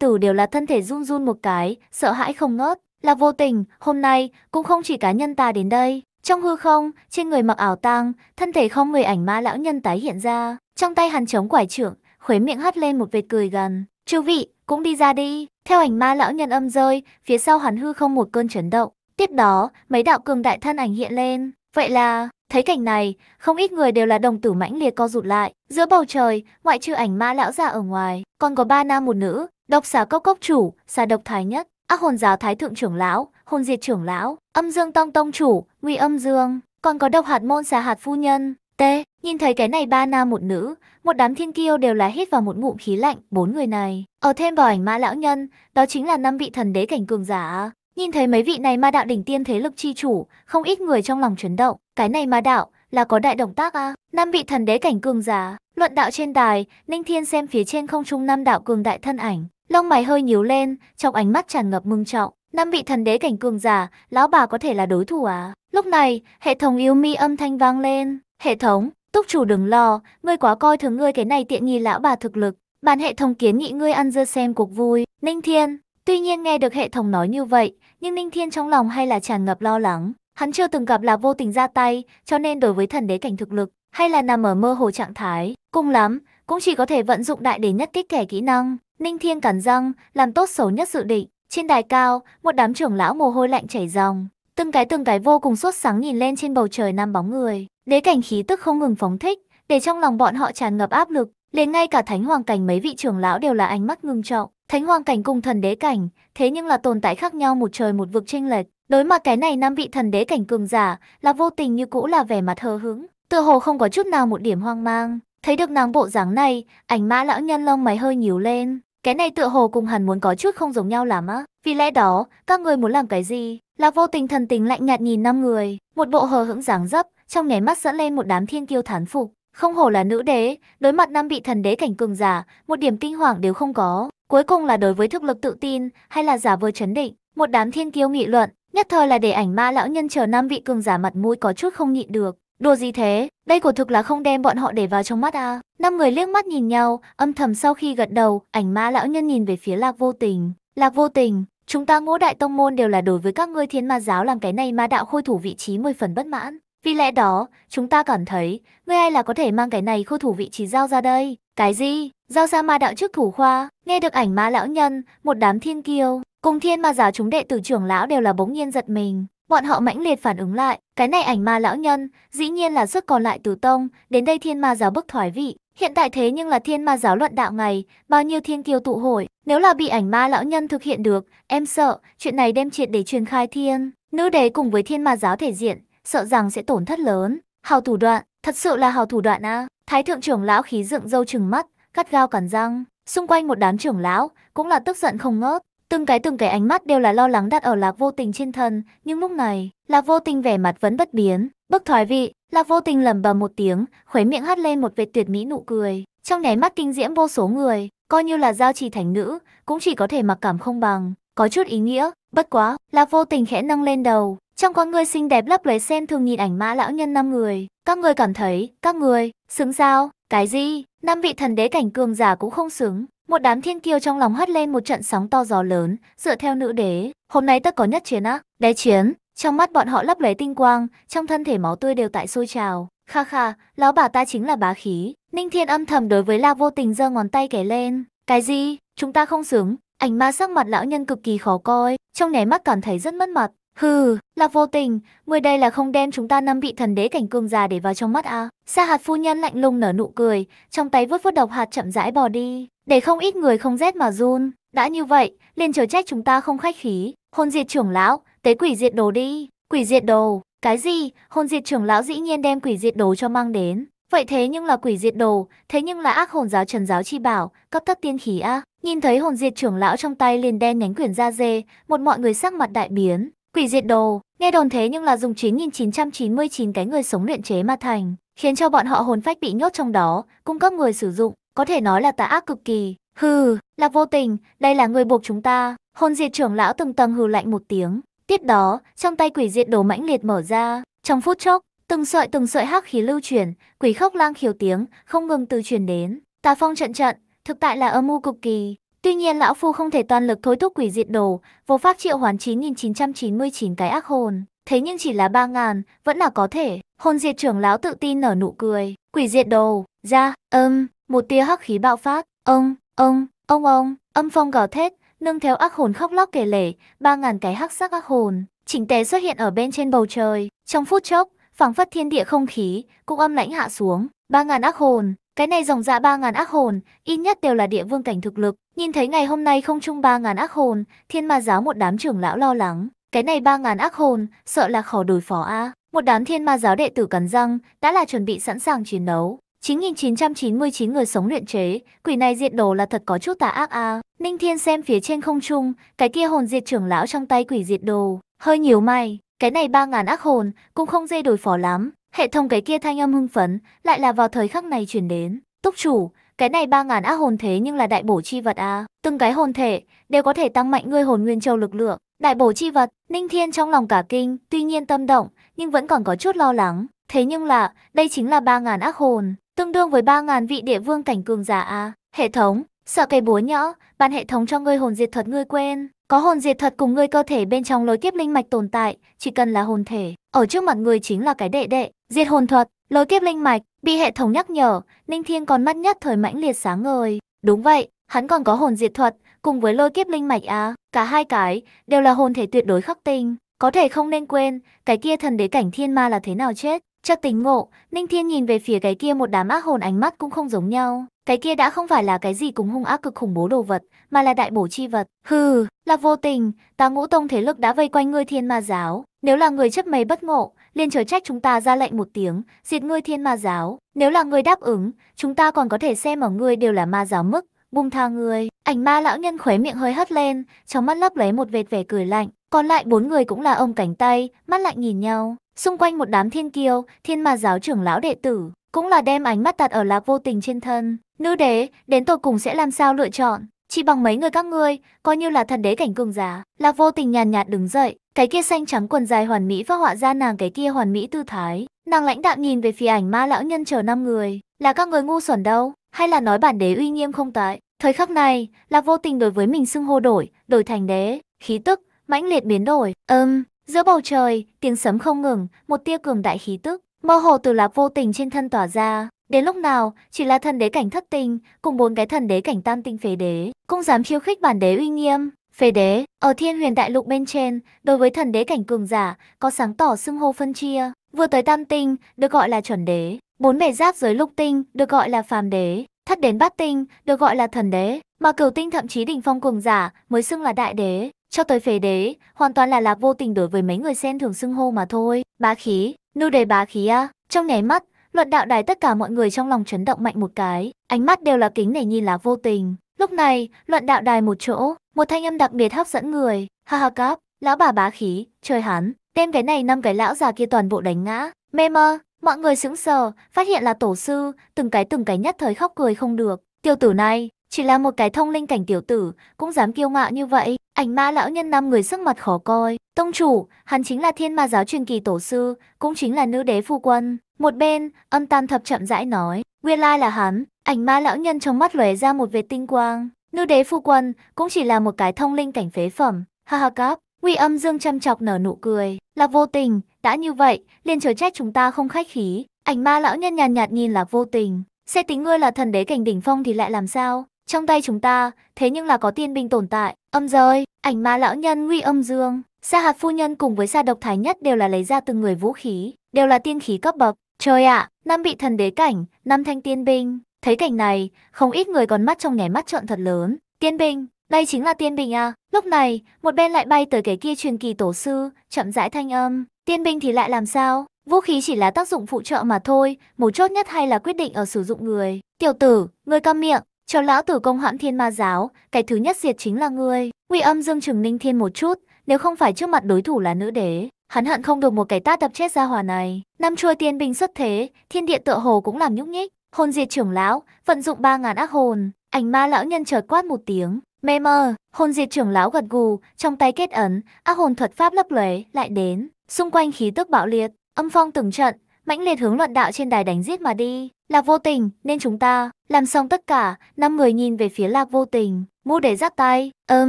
[SPEAKER 1] tử đều là thân thể run run một cái, sợ hãi không ngớt. là vô tình, hôm nay, cũng không chỉ cá nhân ta đến đây. Trong hư không, trên người mặc ảo tang, thân thể không người ảnh ma lão nhân tái hiện ra. Trong tay hắn chống quải trưởng, khuấy miệng hắt lên một vệt cười gần. Chư vị, cũng đi ra đi. Theo ảnh ma lão nhân âm rơi, phía sau hắn hư không một cơn chấn động. Tiếp đó, mấy đạo cường đại thân ảnh hiện lên. Vậy là, Thấy cảnh này, không ít người đều là đồng tử mãnh liệt co rụt lại. Giữa bầu trời, ngoại trừ ảnh ma lão già ở ngoài, còn có ba nam một nữ, độc xà cốc cốc chủ, xà độc thái nhất, ác hồn giáo thái thượng trưởng lão, hồn diệt trưởng lão, âm dương tông tông chủ, nguy âm dương, còn có độc hạt môn xà hạt phu nhân. T, nhìn thấy cái này ba nam một nữ, một đám thiên kiêu đều là hít vào một ngụm khí lạnh, bốn người này. Ở thêm vào ảnh mã lão nhân, đó chính là năm vị thần đế cảnh cường giả. Nhìn thấy mấy vị này ma đạo đỉnh tiên thế lực chi chủ, không ít người trong lòng chấn động, cái này ma đạo là có đại động tác à? Năm vị thần đế cảnh cường giả, luận đạo trên đài, Ninh Thiên xem phía trên không trung năm đạo cường đại thân ảnh, lông mày hơi nhíu lên, trong ánh mắt tràn ngập mừng trọng. Năm vị thần đế cảnh cường giả, lão bà có thể là đối thủ à? Lúc này, hệ thống yêu mi âm thanh vang lên, "Hệ thống, túc chủ đừng lo, ngươi quá coi thường ngươi cái này tiện nghi lão bà thực lực, bản hệ thống kiến nghị ngươi ăn dưa xem cuộc vui." Ninh Thiên, tuy nhiên nghe được hệ thống nói như vậy, nhưng Ninh Thiên trong lòng hay là tràn ngập lo lắng. Hắn chưa từng gặp là vô tình ra tay, cho nên đối với thần đế cảnh thực lực, hay là nằm ở mơ hồ trạng thái, cùng lắm, cũng chỉ có thể vận dụng đại để nhất kích kẻ kỹ năng. Ninh Thiên cắn răng, làm tốt xấu nhất dự định. Trên đài cao, một đám trưởng lão mồ hôi lạnh chảy ròng, từng cái từng cái vô cùng sốt sáng nhìn lên trên bầu trời nam bóng người. Đế cảnh khí tức không ngừng phóng thích, để trong lòng bọn họ tràn ngập áp lực, liền ngay cả thánh hoàng cảnh mấy vị trưởng lão đều là ánh mắt ngưng trọng. Thánh hoàng cảnh cùng thần đế cảnh, thế nhưng là tồn tại khác nhau một trời một vực chênh lệch. Đối mặt cái này năm vị thần đế cảnh cường giả, là vô tình như cũ là vẻ mặt hờ hững, tựa hồ không có chút nào một điểm hoang mang. Thấy được nàng bộ dáng này, ảnh mã lão nhân lông mày hơi nhíu lên. Cái này tựa hồ cùng hắn muốn có chút không giống nhau lắm á. Vì lẽ đó, các người muốn làm cái gì? Là vô tình thần tình lạnh nhạt nhìn năm người, một bộ hờ hững dáng dấp, trong nháy mắt dẫn lên một đám thiên kiêu thán phục. Không hổ là nữ đế, đối mặt năm vị thần đế cảnh cường giả, một điểm kinh hoàng đều không có. Cuối cùng là đối với thực lực tự tin hay là giả vờ chấn định, một đám thiên kiêu nghị luận, nhất thời là để ảnh ma lão nhân chờ năm vị cường giả mặt mũi có chút không nhịn được. Đùa gì thế, đây quả thực là không đem bọn họ để vào trong mắt à. Năm người liếc mắt nhìn nhau, âm thầm sau khi gật đầu, ảnh ma lão nhân nhìn về phía lạc vô tình. Lạc vô tình, chúng ta ngũ đại tông môn đều là đối với các ngươi thiên ma giáo làm cái này ma đạo khôi thủ vị trí 10 phần bất mãn. Vì lẽ đó, chúng ta cảm thấy, ngươi ai là có thể mang cái này khôi thủ vị trí giao ra đây. Cái gì? Giao ra ma đạo trước thủ khoa, nghe được ảnh ma lão nhân, một đám thiên kiêu, cùng thiên ma giáo chúng đệ tử trưởng lão đều là bỗng nhiên giật mình. Bọn họ mãnh liệt phản ứng lại, cái này ảnh ma lão nhân, dĩ nhiên là sức còn lại từ tông, đến đây thiên ma giáo bức thoái vị. Hiện tại thế nhưng là thiên ma giáo luận đạo ngày, bao nhiêu thiên kiêu tụ hội, nếu là bị ảnh ma lão nhân thực hiện được, em sợ, chuyện này đem triệt để truyền khai thiên. Nữ đế cùng với thiên ma giáo thể diện, sợ rằng sẽ tổn thất lớn. Hào thủ đoạn, thật sự là hào thủ đoạn à. Thái thượng trưởng lão khí dựng dâu chừng mắt, cắt gao cắn răng. Xung quanh một đám trưởng lão, cũng là tức giận không ngớt. Từng cái từng cái ánh mắt đều là lo lắng đặt ở lạc vô tình trên thân, nhưng lúc này, lạc vô tình vẻ mặt vẫn bất biến. Bức thoái vị, lạc vô tình lầm bầm một tiếng, khuấy miệng hắt lên một vệt tuyệt mỹ nụ cười. Trong nháy mắt kinh diễm vô số người, coi như là giao trì thánh nữ, cũng chỉ có thể mặc cảm không bằng, có chút ý nghĩa. Bất quá, lạc vô tình khẽ nâng lên đầu, trong con người xinh đẹp lấp lấy sen thường nhìn ảnh mã lão nhân năm người. Các người cảm thấy, các người, xứng sao, cái gì, năm vị thần đế cảnh cường giả cũng không xứng. Một đám thiên kiêu trong lòng hất lên một trận sóng to gió lớn, dựa theo nữ đế. Hôm nay tất có nhất chiến á, đế chiến. Trong mắt bọn họ lấp lấy tinh quang, trong thân thể máu tươi đều tại sôi trào. Kha kha, lão bà ta chính là bá khí. Ninh thiên âm thầm đối với la vô tình giơ ngón tay kể lên. Cái gì, chúng ta không xứng. Ảnh ma sắc mặt lão nhân cực kỳ khó coi, trong nháy mắt cảm thấy rất mất mặt. Hừ, là vô tình, người đây là không đem chúng ta năm vị thần đế cảnh cương già để vào trong mắt à. Sa hạt phu nhân lạnh lùng nở nụ cười, trong tay vuốt vuốt độc hạt chậm rãi bò đi, để không ít người không rét mà run. Đã như vậy, liền chờ trách chúng ta không khách khí, hôn diệt trưởng lão, tế quỷ diệt đồ đi, quỷ diệt đồ, cái gì, hôn diệt trưởng lão dĩ nhiên đem quỷ diệt đồ cho mang đến. Vậy thế nhưng là quỷ diệt đồ, thế nhưng là ác hồn giáo trần giáo chi bảo, cấp thất tiên khí a à. Nhìn thấy hồn diệt trưởng lão trong tay liền đen nhánh quyển da dê, một mọi người sắc mặt đại biến, Quỷ diệt đồ, nghe đồn thế nhưng là dùng 9999 cái người sống luyện chế mà thành, khiến cho bọn họ hồn phách bị nhốt trong đó, cung cấp người sử dụng, có thể nói là tà ác cực kỳ. Hừ, là vô tình, đây là người buộc chúng ta. Hồn diệt trưởng lão từng tầng hừ lạnh một tiếng. Tiếp đó, trong tay quỷ diệt đồ mãnh liệt mở ra, trong phút chốc, từng sợi từng sợi hắc khí lưu chuyển, quỷ khóc lang khiếu tiếng, không ngừng từ truyền đến. Tà phong trận trận, thực tại là âm mưu cực kỳ, Tuy nhiên lão phu không thể toàn lực thối thúc quỷ diệt đồ, vô pháp triệu hoán 9999 cái ác hồn. Thế nhưng chỉ là 3.000, vẫn là có thể. Hồn diệt trưởng lão tự tin nở nụ cười. Quỷ diệt đồ, ra, âm, một tia hắc khí bạo phát. Ông, ông, ông ông, âm phong gào thét, nâng theo ác hồn khóc lóc kể lể. 3.000 cái hắc sắc ác hồn, chỉnh tề xuất hiện ở bên trên bầu trời. Trong phút chốc, phảng phất thiên địa không khí, cũng âm lãnh hạ xuống. 3.000 ác hồn, cái này dòng dạ ba ngàn ác hồn, ít nhất đều là địa vương cảnh thực lực. Nhìn thấy ngày hôm nay không trung ba ngàn ác hồn, thiên ma giáo một đám trưởng lão lo lắng. Cái này ba ngàn ác hồn, sợ là khó đối phó a Một đám thiên ma giáo đệ tử cắn răng, đã là chuẩn bị sẵn sàng chiến đấu. 9.999 người sống luyện chế, quỷ này diệt đồ là thật có chút tà ác a. Ninh Thiên xem phía trên không trung, cái kia hồn diệt trưởng lão trong tay quỷ diệt đồ, hơi nhiều may, cái này 3.000 ác hồn, cũng không dễ đối phó lắm, Hệ thống cái kia thanh âm hưng phấn, lại là vào thời khắc này chuyển đến. Túc chủ, cái này ba ngàn ác hồn thế nhưng là đại bổ chi vật à. Từng cái hồn thể đều có thể tăng mạnh ngươi hồn nguyên châu lực lượng. Đại bổ chi vật, Ninh Thiên trong lòng cả kinh, tuy nhiên tâm động, nhưng vẫn còn có chút lo lắng. Thế nhưng là, đây chính là ba ngàn ác hồn, tương đương với ba ngàn vị địa vương cảnh cường giả à. Hệ thống, sợ cây búa nhỡ, ban hệ thống cho ngươi hồn diệt thuật ngươi quên. Có hồn diệt thuật cùng ngươi cơ thể bên trong lối kiếp linh mạch tồn tại, chỉ cần là hồn thể, ở trước mặt ngươi chính là cái đệ đệ, Diệt hồn thuật, lối kiếp linh mạch, bị hệ thống nhắc nhở, Ninh Thiên còn mắt nhất thời mãnh liệt sáng ngời. Đúng vậy, hắn còn có hồn diệt thuật, cùng với lôi kiếp linh mạch à, cả hai cái, đều là hồn thể tuyệt đối khắc tinh. Có thể không nên quên, cái kia thần đế cảnh thiên ma là thế nào chết. Chất tính ngộ, Ninh Thiên nhìn về phía cái kia một đám ác hồn ánh mắt cũng không giống nhau. Cái kia đã không phải là cái gì cùng hung ác cực khủng bố đồ vật, mà là đại bổ chi vật. Hừ, là vô tình, ta ngũ tông thế lực đã vây quanh ngươi thiên ma giáo. Nếu là người chấp mê bất ngộ, liền trời trách chúng ta ra lệnh một tiếng, diệt ngươi thiên ma giáo. Nếu là ngươi đáp ứng, chúng ta còn có thể xem ở ngươi đều là ma giáo mức, bung tha ngươi. Ảnh ma lão nhân khuấy miệng hơi hất lên, trong mắt lấp lấy một vệt vẻ cười lạnh. Còn lại bốn người cũng là ông cánh tay, mắt lạnh nhìn nhau. Xung quanh một đám thiên kiêu, thiên ma giáo trưởng lão đệ tử, cũng là đem ánh mắt tạt ở lạc vô tình trên thân. Nữ đế, đến tột cùng sẽ làm sao lựa chọn? Chỉ bằng mấy người các ngươi, coi như là thần đế cảnh cường giả, là vô tình nhàn nhạt, đứng dậy, cái kia xanh trắng quần dài hoàn mỹ phát họa ra nàng cái kia hoàn mỹ tư thái. Nàng lãnh đạo nhìn về phía ảnh ma lão nhân chờ năm người, là các người ngu xuẩn đâu, hay là nói bản đế uy nghiêm không tại. Thời khắc này, là vô tình đối với mình xưng hô đổi, đổi thành đế, khí tức, mãnh liệt biến đổi, âm, um, giữa bầu trời, tiếng sấm không ngừng, một tia cường đại khí tức, mơ hồ từ lạc vô tình trên thân tỏa ra, Đến lúc nào, chỉ là thần đế cảnh thất tinh, cùng bốn cái thần đế cảnh tam tinh phế đế, cũng dám khiêu khích bản đế uy nghiêm. Phế đế, ở thiên huyền đại lục bên trên, đối với thần đế cảnh cường giả, có sáng tỏ xưng hô phân chia. Vừa tới tam tinh, được gọi là chuẩn đế. Bốn bề giáp giới lục tinh, được gọi là phàm đế. Thất đến bát tinh, được gọi là thần đế. Mà cửu tinh thậm chí đỉnh phong cường giả, mới xưng là đại đế. Cho tới phế đế, hoàn toàn là lạc vô tình đối với mấy người xen thường xưng hô mà thôi. Bá khí, nô đề bá khí á. Trong nháy mắt, Luận đạo đài tất cả mọi người trong lòng chấn động mạnh một cái, ánh mắt đều là kính nể nhìn lá vô tình. Lúc này, luận đạo đài một chỗ, một thanh âm đặc biệt hấp dẫn người, ha ha cáp, lão bà bá khí, trời hắn, đem cái này năm cái lão già kia toàn bộ đánh ngã, mê mơ, mọi người sững sờ, phát hiện là tổ sư, từng cái từng cái nhất thời khóc cười không được, tiêu tử này, chỉ là một cái thông linh cảnh tiểu tử, cũng dám kiêu ngạo như vậy, Ảnh ma lão nhân năm người sắc mặt khó coi, tông chủ, hắn chính là thiên ma giáo truyền kỳ tổ sư, cũng chính là nữ đế phu quân. Một bên, âm tam thập chậm rãi nói, nguyên lai là hắn, ảnh ma lão nhân trong mắt lóe ra một vệt tinh quang. Nữ đế phu quân cũng chỉ là một cái thông linh cảnh phế phẩm, ha ha cáp, uy âm dương chăm chọc nở nụ cười, là vô tình, đã như vậy, liền chờ trách chúng ta không khách khí. Ảnh ma lão nhân nhàn nhạt, nhạt nhìn là vô tình, sẽ tính ngươi là thần đế cảnh đỉnh phong thì lại làm sao? Trong tay chúng ta, thế nhưng là có tiên binh tồn tại, âm rơi, ảnh ma lão nhân nguy âm dương, Sa hạt phu nhân cùng với sa độc thái nhất đều là lấy ra từng người vũ khí, đều là tiên khí cấp bậc. Trời ạ, năm bị thần đế cảnh, năm thanh tiên binh. Thấy cảnh này, không ít người còn mắt trong nháy mắt trợn thật lớn. Tiên binh, đây chính là tiên binh à. Lúc này, một bên lại bay tới cái kia truyền kỳ tổ sư, chậm rãi thanh âm. Tiên binh thì lại làm sao? Vũ khí chỉ là tác dụng phụ trợ mà thôi, mấu chốt nhất hay là quyết định ở sử dụng người. Tiểu tử, ngươi câm miệng, cho lão tử công hãm thiên ma giáo, cái thứ nhất diệt chính là ngươi. Ngụy âm dương trừng ninh thiên một chút, nếu không phải trước mặt đối thủ là nữ đế, hắn hận không được một cái tát đập chết ra hòa này. Năm trôi tiên bình xuất thế, thiên địa tựa hồ cũng làm nhúc nhích. Hồn diệt trưởng lão, vận dụng ba ngàn ác hồn, ảnh ma lão nhân chợt quát một tiếng. Mê mơ, hồn diệt trưởng lão gật gù, trong tay kết ấn, ác hồn thuật pháp lấp lóe lại đến, xung quanh khí tức bạo liệt, âm phong từng trận, mãnh liệt hướng luận đạo trên đài đánh giết mà đi. Lạc vô tình, nên chúng ta, làm xong tất cả, năm người nhìn về phía lạc vô tình, mu để giáp tay, âm,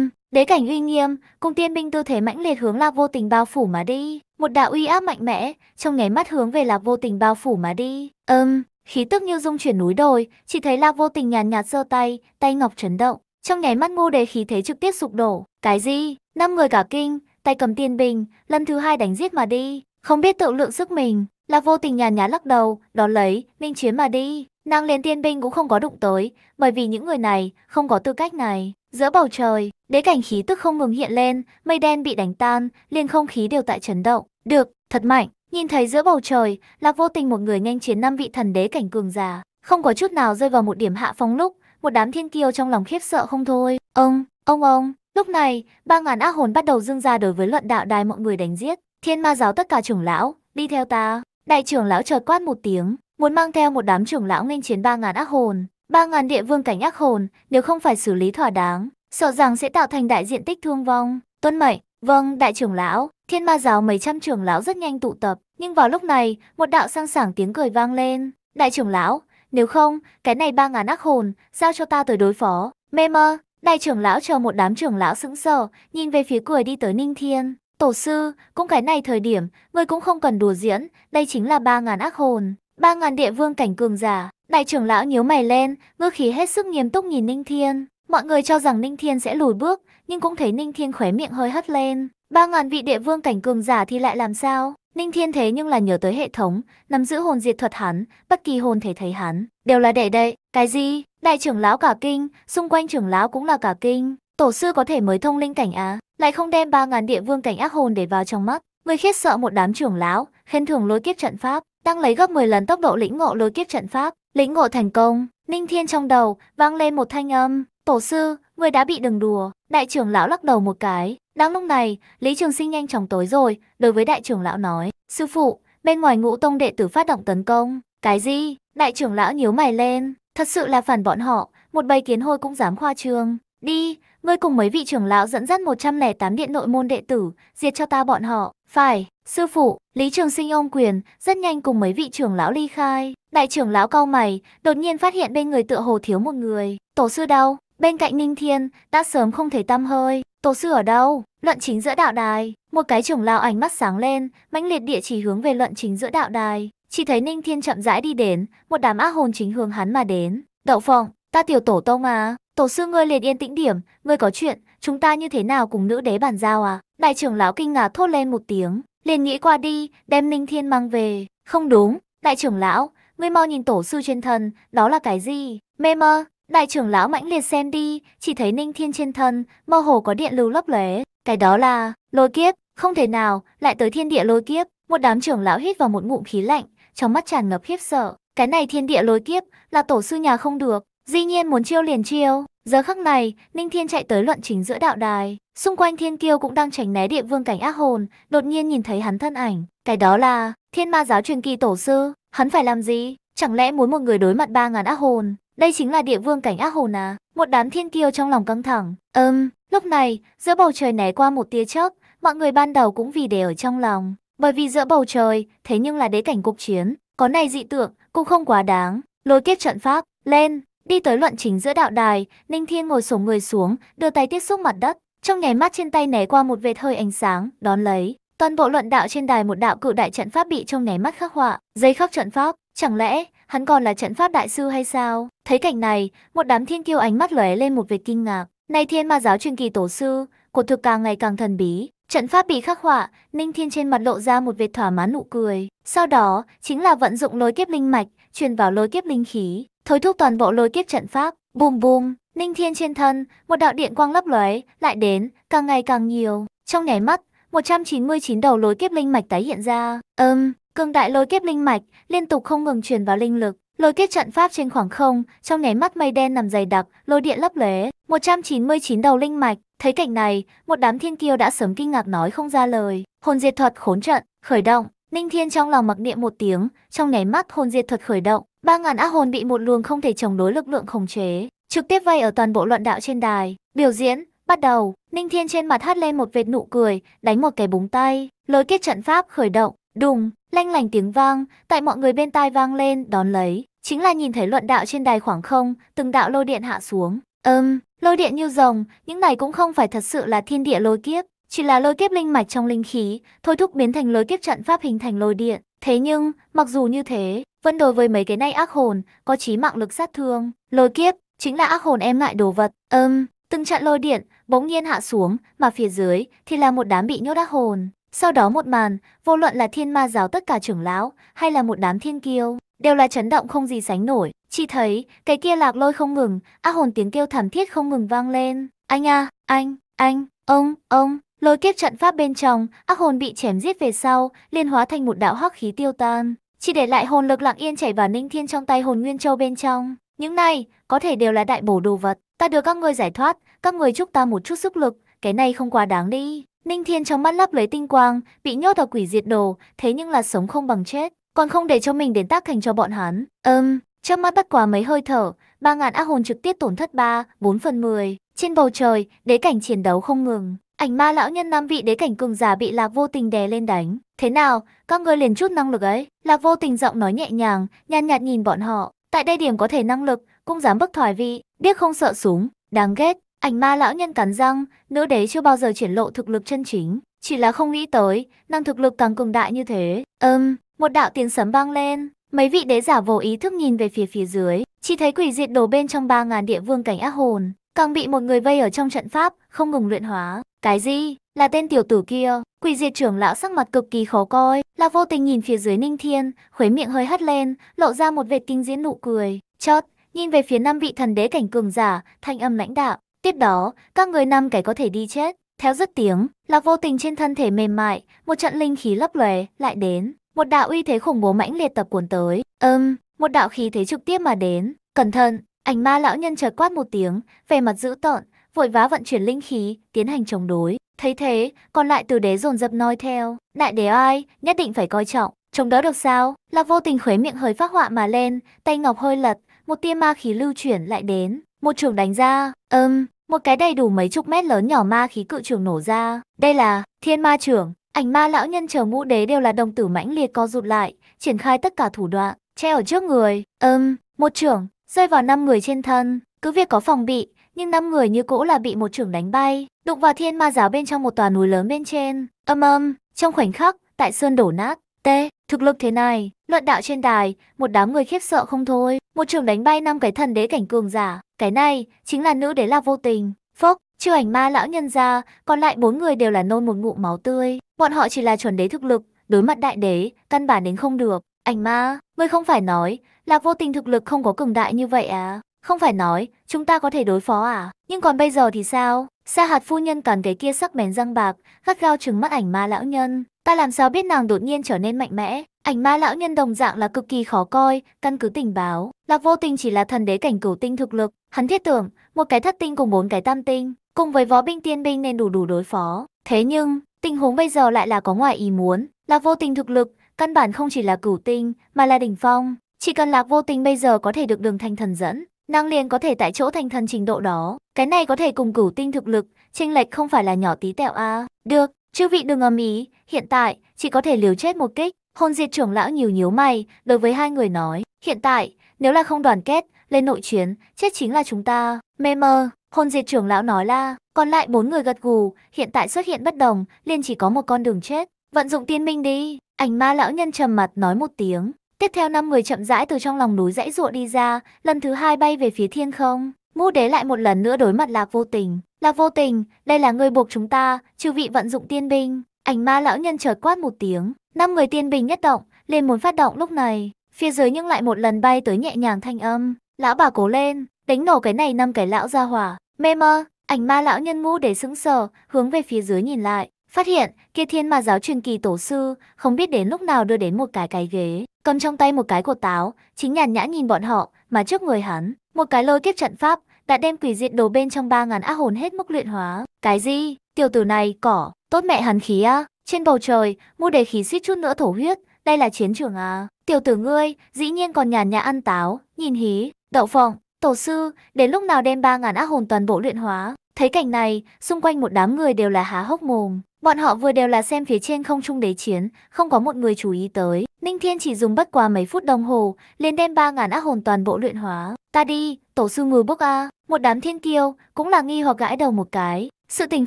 [SPEAKER 1] um, đế cảnh uy nghiêm, cung tiên binh tư thế mãnh liệt hướng lạc vô tình bao phủ mà đi. Một đạo uy áp mạnh mẽ, trong nháy mắt hướng về lạc vô tình bao phủ mà đi, âm, um, khí tức như dung chuyển núi đồi, chỉ thấy lạc vô tình nhàn nhạt giơ tay, tay ngọc chấn động. Trong nháy mắt mu đế khí thế trực tiếp sụp đổ, cái gì? Năm người cả kinh, tay cầm tiên binh lần thứ hai đánh giết mà đi, không biết tự lượng sức mình, Lạc vô tình nhàn nhã lắc đầu, đó lấy, minh chuyến mà đi. Nàng liền tiên binh cũng không có đụng tới, bởi vì những người này không có tư cách này. Giữa bầu trời, đế cảnh khí tức không ngừng hiện lên, mây đen bị đánh tan, liền không khí đều tại chấn động. Được, thật mạnh. Nhìn thấy giữa bầu trời, Lạc Vô Tình một người nhanh chiến năm vị thần đế cảnh cường giả, không có chút nào rơi vào một điểm hạ phong lúc, một đám thiên kiêu trong lòng khiếp sợ không thôi. Ông, ông ông, lúc này, ba ngàn ác hồn bắt đầu dưng ra đối với luận đạo đài mọi người đánh giết. Thiên ma giáo tất cả trưởng lão, đi theo ta. Đại trưởng lão chợt quát một tiếng, muốn mang theo một đám trưởng lão nghênh chiến ba ngàn ác hồn, ba ngàn địa vương cảnh ác hồn, nếu không phải xử lý thỏa đáng, sợ rằng sẽ tạo thành đại diện tích thương vong. Tuân mệnh, vâng, đại trưởng lão, thiên ma giáo mấy trăm trưởng lão rất nhanh tụ tập, nhưng vào lúc này, một đạo sang sảng tiếng cười vang lên. Đại trưởng lão, nếu không, cái này ba ngàn ác hồn, giao cho ta tới đối phó. Mê mơ, đại trưởng lão cho một đám trưởng lão sững sờ, nhìn về phía cười đi tới Ninh Thiên. Tổ sư, cũng cái này thời điểm, ngươi cũng không cần đùa diễn, đây chính là ba ngàn ác hồn, ba ngàn địa vương cảnh cường giả. Đại trưởng lão nhíu mày lên, ngư khí hết sức nghiêm túc nhìn Ninh Thiên. Mọi người cho rằng Ninh Thiên sẽ lùi bước, nhưng cũng thấy Ninh Thiên khóe miệng hơi hất lên. Ba ngàn vị địa vương cảnh cường giả thì lại làm sao? Ninh Thiên thế nhưng là nhớ tới hệ thống, nắm giữ hồn diệt thuật hắn, bất kỳ hồn thể thấy hắn, đều là đệ đệ. Cái gì? Đại trưởng lão cả kinh, xung quanh trưởng lão cũng là cả kinh. Tổ sư có thể mới thông linh cảnh á? lại không đem ba ngàn địa vương cảnh ác hồn để vào trong mắt người khiết sợ một đám trưởng lão khen thưởng lối kiếp trận pháp tăng lấy gấp 10 lần tốc độ lĩnh ngộ lối kiếp trận pháp lĩnh ngộ thành công ninh thiên trong đầu vang lên một thanh âm tổ sư người đã bị đừng đùa đại trưởng lão lắc đầu một cái đang lúc này lý trường sinh nhanh chóng tối rồi đối với đại trưởng lão nói sư phụ bên ngoài ngũ tông đệ tử phát động tấn công cái gì đại trưởng lão nhíu mày lên thật sự là phản bọn họ một bầy kiến hôi cũng dám khoa trương đi ngươi cùng mấy vị trưởng lão dẫn dắt 108 điện nội môn đệ tử, diệt cho ta bọn họ. Phải, sư phụ, Lý Trường Sinh ôm quyền, rất nhanh cùng mấy vị trưởng lão ly khai. Đại trưởng lão cau mày, đột nhiên phát hiện bên người tựa hồ thiếu một người. Tổ sư đâu? Bên cạnh Ninh Thiên, đã sớm không thấy tâm hơi. Tổ sư ở đâu? Luận chính giữa đạo đài. Một cái trưởng lão ánh mắt sáng lên, mãnh liệt địa chỉ hướng về luận chính giữa đạo đài. Chỉ thấy Ninh Thiên chậm rãi đi đến, một đám ác hồn chính hướng hắn mà đến. Đậu phộng, ta tiểu tổ tông mà, Tổ sư ngươi liền yên tĩnh điểm, ngươi có chuyện, chúng ta như thế nào cùng nữ đế bàn giao à? Đại trưởng lão kinh ngạc thốt lên một tiếng, liền nghĩ qua đi, đem Ninh Thiên mang về. Không đúng, đại trưởng lão, ngươi mau nhìn tổ sư trên thân, đó là cái gì? Mê mơ, đại trưởng lão mãnh liệt xem đi, chỉ thấy Ninh Thiên trên thân, mơ hồ có điện lưu lấp lóe. Cái đó là, lôi kiếp, không thể nào, lại tới thiên địa lôi kiếp. Một đám trưởng lão hít vào một ngụm khí lạnh, trong mắt tràn ngập khiếp sợ. Cái này thiên địa lôi kiếp là tổ sư nhà không được, Dĩ nhiên muốn chiêu liền chiêu, giờ khắc này, Ninh Thiên chạy tới luận chính giữa đạo đài, xung quanh Thiên Kiêu cũng đang tránh né địa vương cảnh ác hồn, đột nhiên nhìn thấy hắn thân ảnh, cái đó là Thiên Ma giáo truyền kỳ tổ sư, hắn phải làm gì? Chẳng lẽ muốn một người đối mặt ba ngàn ác hồn? Đây chính là địa vương cảnh ác hồn à? Một đám Thiên Kiêu trong lòng căng thẳng. Ừm, um, lúc này, giữa bầu trời né qua một tia chớp, mọi người ban đầu cũng vì để ở trong lòng, bởi vì giữa bầu trời, thế nhưng là đế cảnh cục chiến, có này dị tượng, cũng không quá đáng. Lôi kiếp trận pháp, lên, Đi tới luận chính giữa đạo đài, Ninh Thiên ngồi xổm người xuống, đưa tay tiếp xúc mặt đất. Trong nháy mắt trên tay né qua một vệt hơi ánh sáng, đón lấy. Toàn bộ luận đạo trên đài một đạo cự đại trận pháp bị trong nháy mắt khắc họa, giấy khắc trận pháp. Chẳng lẽ hắn còn là trận pháp đại sư hay sao? Thấy cảnh này, một đám thiên kiêu ánh mắt lóe lên một vệt kinh ngạc. Này thiên ma giáo truyền kỳ tổ sư, cuộc thực càng ngày càng thần bí. Trận pháp bị khắc họa, Ninh Thiên trên mặt lộ ra một vệt thỏa mãn nụ cười. Sau đó, chính là vận dụng lối kiếp linh mạch, truyền vào lối kiếp linh khí thôi thúc toàn bộ lôi kiếp trận pháp, bùm bùm, Ninh Thiên trên thân, một đạo điện quang lấp lóe, lại đến, càng ngày càng nhiều. Trong nháy mắt, 199 đầu lôi kiếp linh mạch tái hiện ra. Ừm, cường đại lôi kiếp linh mạch liên tục không ngừng truyền vào linh lực. Lôi kiếp trận pháp trên khoảng không, trong nháy mắt mây đen nằm dày đặc, lôi điện lấp lóe, 199 đầu linh mạch, thấy cảnh này, một đám thiên kiêu đã sớm kinh ngạc nói không ra lời. Hồn diệt thuật khốn trận, khởi động, Ninh Thiên trong lòng mặc niệm một tiếng, trong nháy mắt hồn diệt thuật khởi động, ba ngàn ác hồn bị một luồng không thể chống đối lực lượng khống chế, trực tiếp vây ở toàn bộ luận đạo trên đài. Biểu diễn, bắt đầu, Ninh Thiên trên mặt hát lên một vệt nụ cười, đánh một cái búng tay, lối kết trận pháp khởi động, đùng, lanh lành tiếng vang, tại mọi người bên tai vang lên, đón lấy. Chính là nhìn thấy luận đạo trên đài khoảng không, từng đạo lôi điện hạ xuống. Ừm, lôi điện như rồng, những này cũng không phải thật sự là thiên địa lôi kiếp, chỉ là lôi kiếp linh mạch trong linh khí, thôi thúc biến thành lôi kiếp trận pháp hình thành lôi điện. Thế nhưng, mặc dù như thế, vẫn đối với mấy cái này ác hồn, có chí mạng lực sát thương, lôi kiếp, chính là ác hồn em ngại đồ vật. Ừm, từng trận lôi điện, bỗng nhiên hạ xuống, mà phía dưới thì là một đám bị nhốt ác hồn. Sau đó một màn, vô luận là thiên ma giáo tất cả trưởng lão, hay là một đám thiên kiêu, đều là chấn động không gì sánh nổi. Chỉ thấy, cái kia lạc lôi không ngừng, ác hồn tiếng kêu thảm thiết không ngừng vang lên. Anh à, anh, anh, ông, ông, lôi kiếp trận pháp bên trong, ác hồn bị chém giết về sau, liên hóa thành một đạo hắc khí tiêu tan. Chỉ để lại hồn lực lặng yên chảy vào Ninh Thiên trong tay hồn Nguyên Châu bên trong. Những này, có thể đều là đại bổ đồ vật. Ta được các người giải thoát, các người chúc ta một chút sức lực, cái này không quá đáng đi. Ninh Thiên trong mắt lấp lấy tinh quang, bị nhốt ở quỷ diệt đồ, thế nhưng là sống không bằng chết, còn không để cho mình đến tác thành cho bọn hắn. Ừm, um, trước mắt bất quá mấy hơi thở, ba ngàn ác hồn trực tiếp tổn thất ba bốn phần mười Trên bầu trời, đế cảnh chiến đấu không ngừng, Ảnh ma lão nhân năm vị đế cảnh cường giả bị Lạc Vô Tình đè lên đánh. Thế nào, các ngươi liền chút năng lực ấy. Lạc Vô Tình giọng nói nhẹ nhàng, nhàn nhạt nhìn bọn họ. Tại đây điểm có thể năng lực, cũng dám bức thoải vị, biết không sợ súng, đáng ghét. Ảnh ma lão nhân cắn răng, nữ đế chưa bao giờ triển lộ thực lực chân chính. Chỉ là không nghĩ tới, năng thực lực càng cường đại như thế. Ừm, um, một đạo tiếng sấm vang lên. Mấy vị đế giả vô ý thức nhìn về phía phía dưới, chỉ thấy quỷ diệt đồ bên trong ba ngàn địa vương cảnh ác hồn, càng bị một người vây ở trong trận pháp, không ngừng luyện hóa. Cái gì? Là tên tiểu tử kia. Quỷ diệt trưởng lão sắc mặt cực kỳ khó coi, là vô tình nhìn phía dưới ninh thiên, khuấy miệng hơi hất lên, lộ ra một vệt kinh diễn nụ cười. Chót, nhìn về phía năm vị thần đế cảnh cường giả, thanh âm lãnh đạo. Tiếp đó, các người năm cái có thể đi chết. Theo rất tiếng, là vô tình trên thân thể mềm mại, một trận linh khí lấp lòe lại đến. Một đạo uy thế khủng bố mãnh liệt tập cuốn tới. Ừm, một đạo khí thế trực tiếp mà đến. Cẩn thận, ảnh ma lão nhân chợt quát một tiếng, vẻ mặt dữ tợn, vội vã vận chuyển linh khí, tiến hành chống đối. Thấy thế, còn lại từ đế dồn dập noi theo. Đại đế ai, nhất định phải coi trọng. Chống đỡ được sao? Lạc vô tình khuấy miệng hơi phát họa mà lên, tay ngọc hơi lật, một tia ma khí lưu chuyển lại đến. Một trường đánh ra, âm, một cái đầy đủ mấy chục mét lớn nhỏ ma khí cự trường nổ ra. Đây là thiên ma trưởng. Ảnh ma lão nhân chờ ngũ đế đều là đồng tử mãnh liệt co rụt lại, triển khai tất cả thủ đoạn, che ở trước người, âm, một trưởng, rơi vào năm người trên thân. Cứ việc có phòng bị, nhưng năm người như cũ là bị một trưởng đánh bay, đục vào thiên ma giáo bên trong một tòa núi lớn bên trên. Âm âm, trong khoảnh khắc, tại sơn đổ nát. T, thực lực thế này, luận đạo trên đài, một đám người khiếp sợ không thôi, một trưởng đánh bay năm cái thần đế cảnh cường giả, cái này chính là nữ đế là vô tình. Phốc, Chiêu ảnh ma lão nhân ra, còn lại bốn người đều là nôn một ngụm máu tươi. Bọn họ chỉ là chuẩn đế thực lực, đối mặt đại đế, căn bản đến không được. Ảnh ma, ngươi không phải nói là vô tình thực lực không có cường đại như vậy à? Không phải nói, chúng ta có thể đối phó à? Nhưng còn bây giờ thì sao? Sa hạt phu nhân còn cái kia sắc bén răng bạc, gắt gao trừng mắt ảnh ma lão nhân. Ta làm sao biết nàng đột nhiên trở nên mạnh mẽ? Ảnh ma lão nhân đồng dạng là cực kỳ khó coi, căn cứ tình báo. Lạc vô tình chỉ là thần đế cảnh cửu tinh thực lực. Hắn thiết tưởng, một cái thất tinh cùng bốn cái tam tinh, cùng với võ binh tiên binh nên đủ đủ đối phó. Thế nhưng, tình huống bây giờ lại là có ngoài ý muốn. Lạc vô tình thực lực, căn bản không chỉ là cửu tinh, mà là đỉnh phong. Chỉ cần lạc vô tình bây giờ có thể được đường thanh thần dẫn, Nàng liền có thể tại chỗ thành thần trình độ đó. Cái này có thể cùng cửu tinh thực lực, chênh lệch không phải là nhỏ tí tẹo a à. Được, chư vị đừng ầm ý, hiện tại, chỉ có thể liều chết một kích. Hôn diệt trưởng lão nhiều nhíu mày, đối với hai người nói, hiện tại, nếu là không đoàn kết, lên nội chiến, chết chính là chúng ta. Mê mơ, hôn diệt trưởng lão nói la, còn lại bốn người gật gù, hiện tại xuất hiện bất đồng, liền chỉ có một con đường chết. Vận dụng tiên minh đi, ảnh ma lão nhân trầm mặt nói một tiếng, Tiếp theo năm người chậm rãi từ trong lòng núi dãy ruộng đi ra, lần thứ hai bay về phía thiên không. Ngũ đế lại một lần nữa đối mặt Lạc Vô Tình. Lạc Vô Tình, đây là người buộc chúng ta, chư vị vận dụng tiên binh. Ảnh ma lão nhân chợt quát một tiếng, năm người tiên binh nhất động, liền muốn phát động lúc này. Phía dưới nhưng lại một lần bay tới nhẹ nhàng thanh âm. Lão bà cố lên, đánh nổ cái này năm cái lão ra hỏa. Mê mơ, ảnh ma lão nhân ngũ để sững sờ, hướng về phía dưới nhìn lại. Phát hiện, kia thiên ma giáo truyền kỳ tổ sư, không biết đến lúc nào đưa đến một cái cái ghế, cầm trong tay một cái cột táo, chính nhàn nhã nhìn bọn họ, mà trước người hắn, một cái lôi kiếp trận pháp, đã đem quỷ diệt đồ bên trong ba ngàn ác hồn hết mức luyện hóa. Cái gì? Tiểu tử này, cỏ, tốt mẹ hắn khí á. Trên bầu trời, mu đề khí suýt chút nữa thổ huyết, đây là chiến trường à. Tiểu tử ngươi, dĩ nhiên còn nhàn nhã ăn táo, nhìn hí, đậu phộng, tổ sư, đến lúc nào đem ba ngàn ác hồn toàn bộ luyện hóa. Thấy cảnh này, xung quanh một đám người đều là há hốc mồm. Bọn họ vừa đều là xem phía trên không trung đế chiến, không có một người chú ý tới. Ninh Thiên chỉ dùng bất quá mấy phút đồng hồ, liền đem 3.000 ác hồn toàn bộ luyện hóa. Ta đi, tổ sư ngư bốc A, một đám thiên kiêu, cũng là nghi hoặc gãi đầu một cái. Sự tình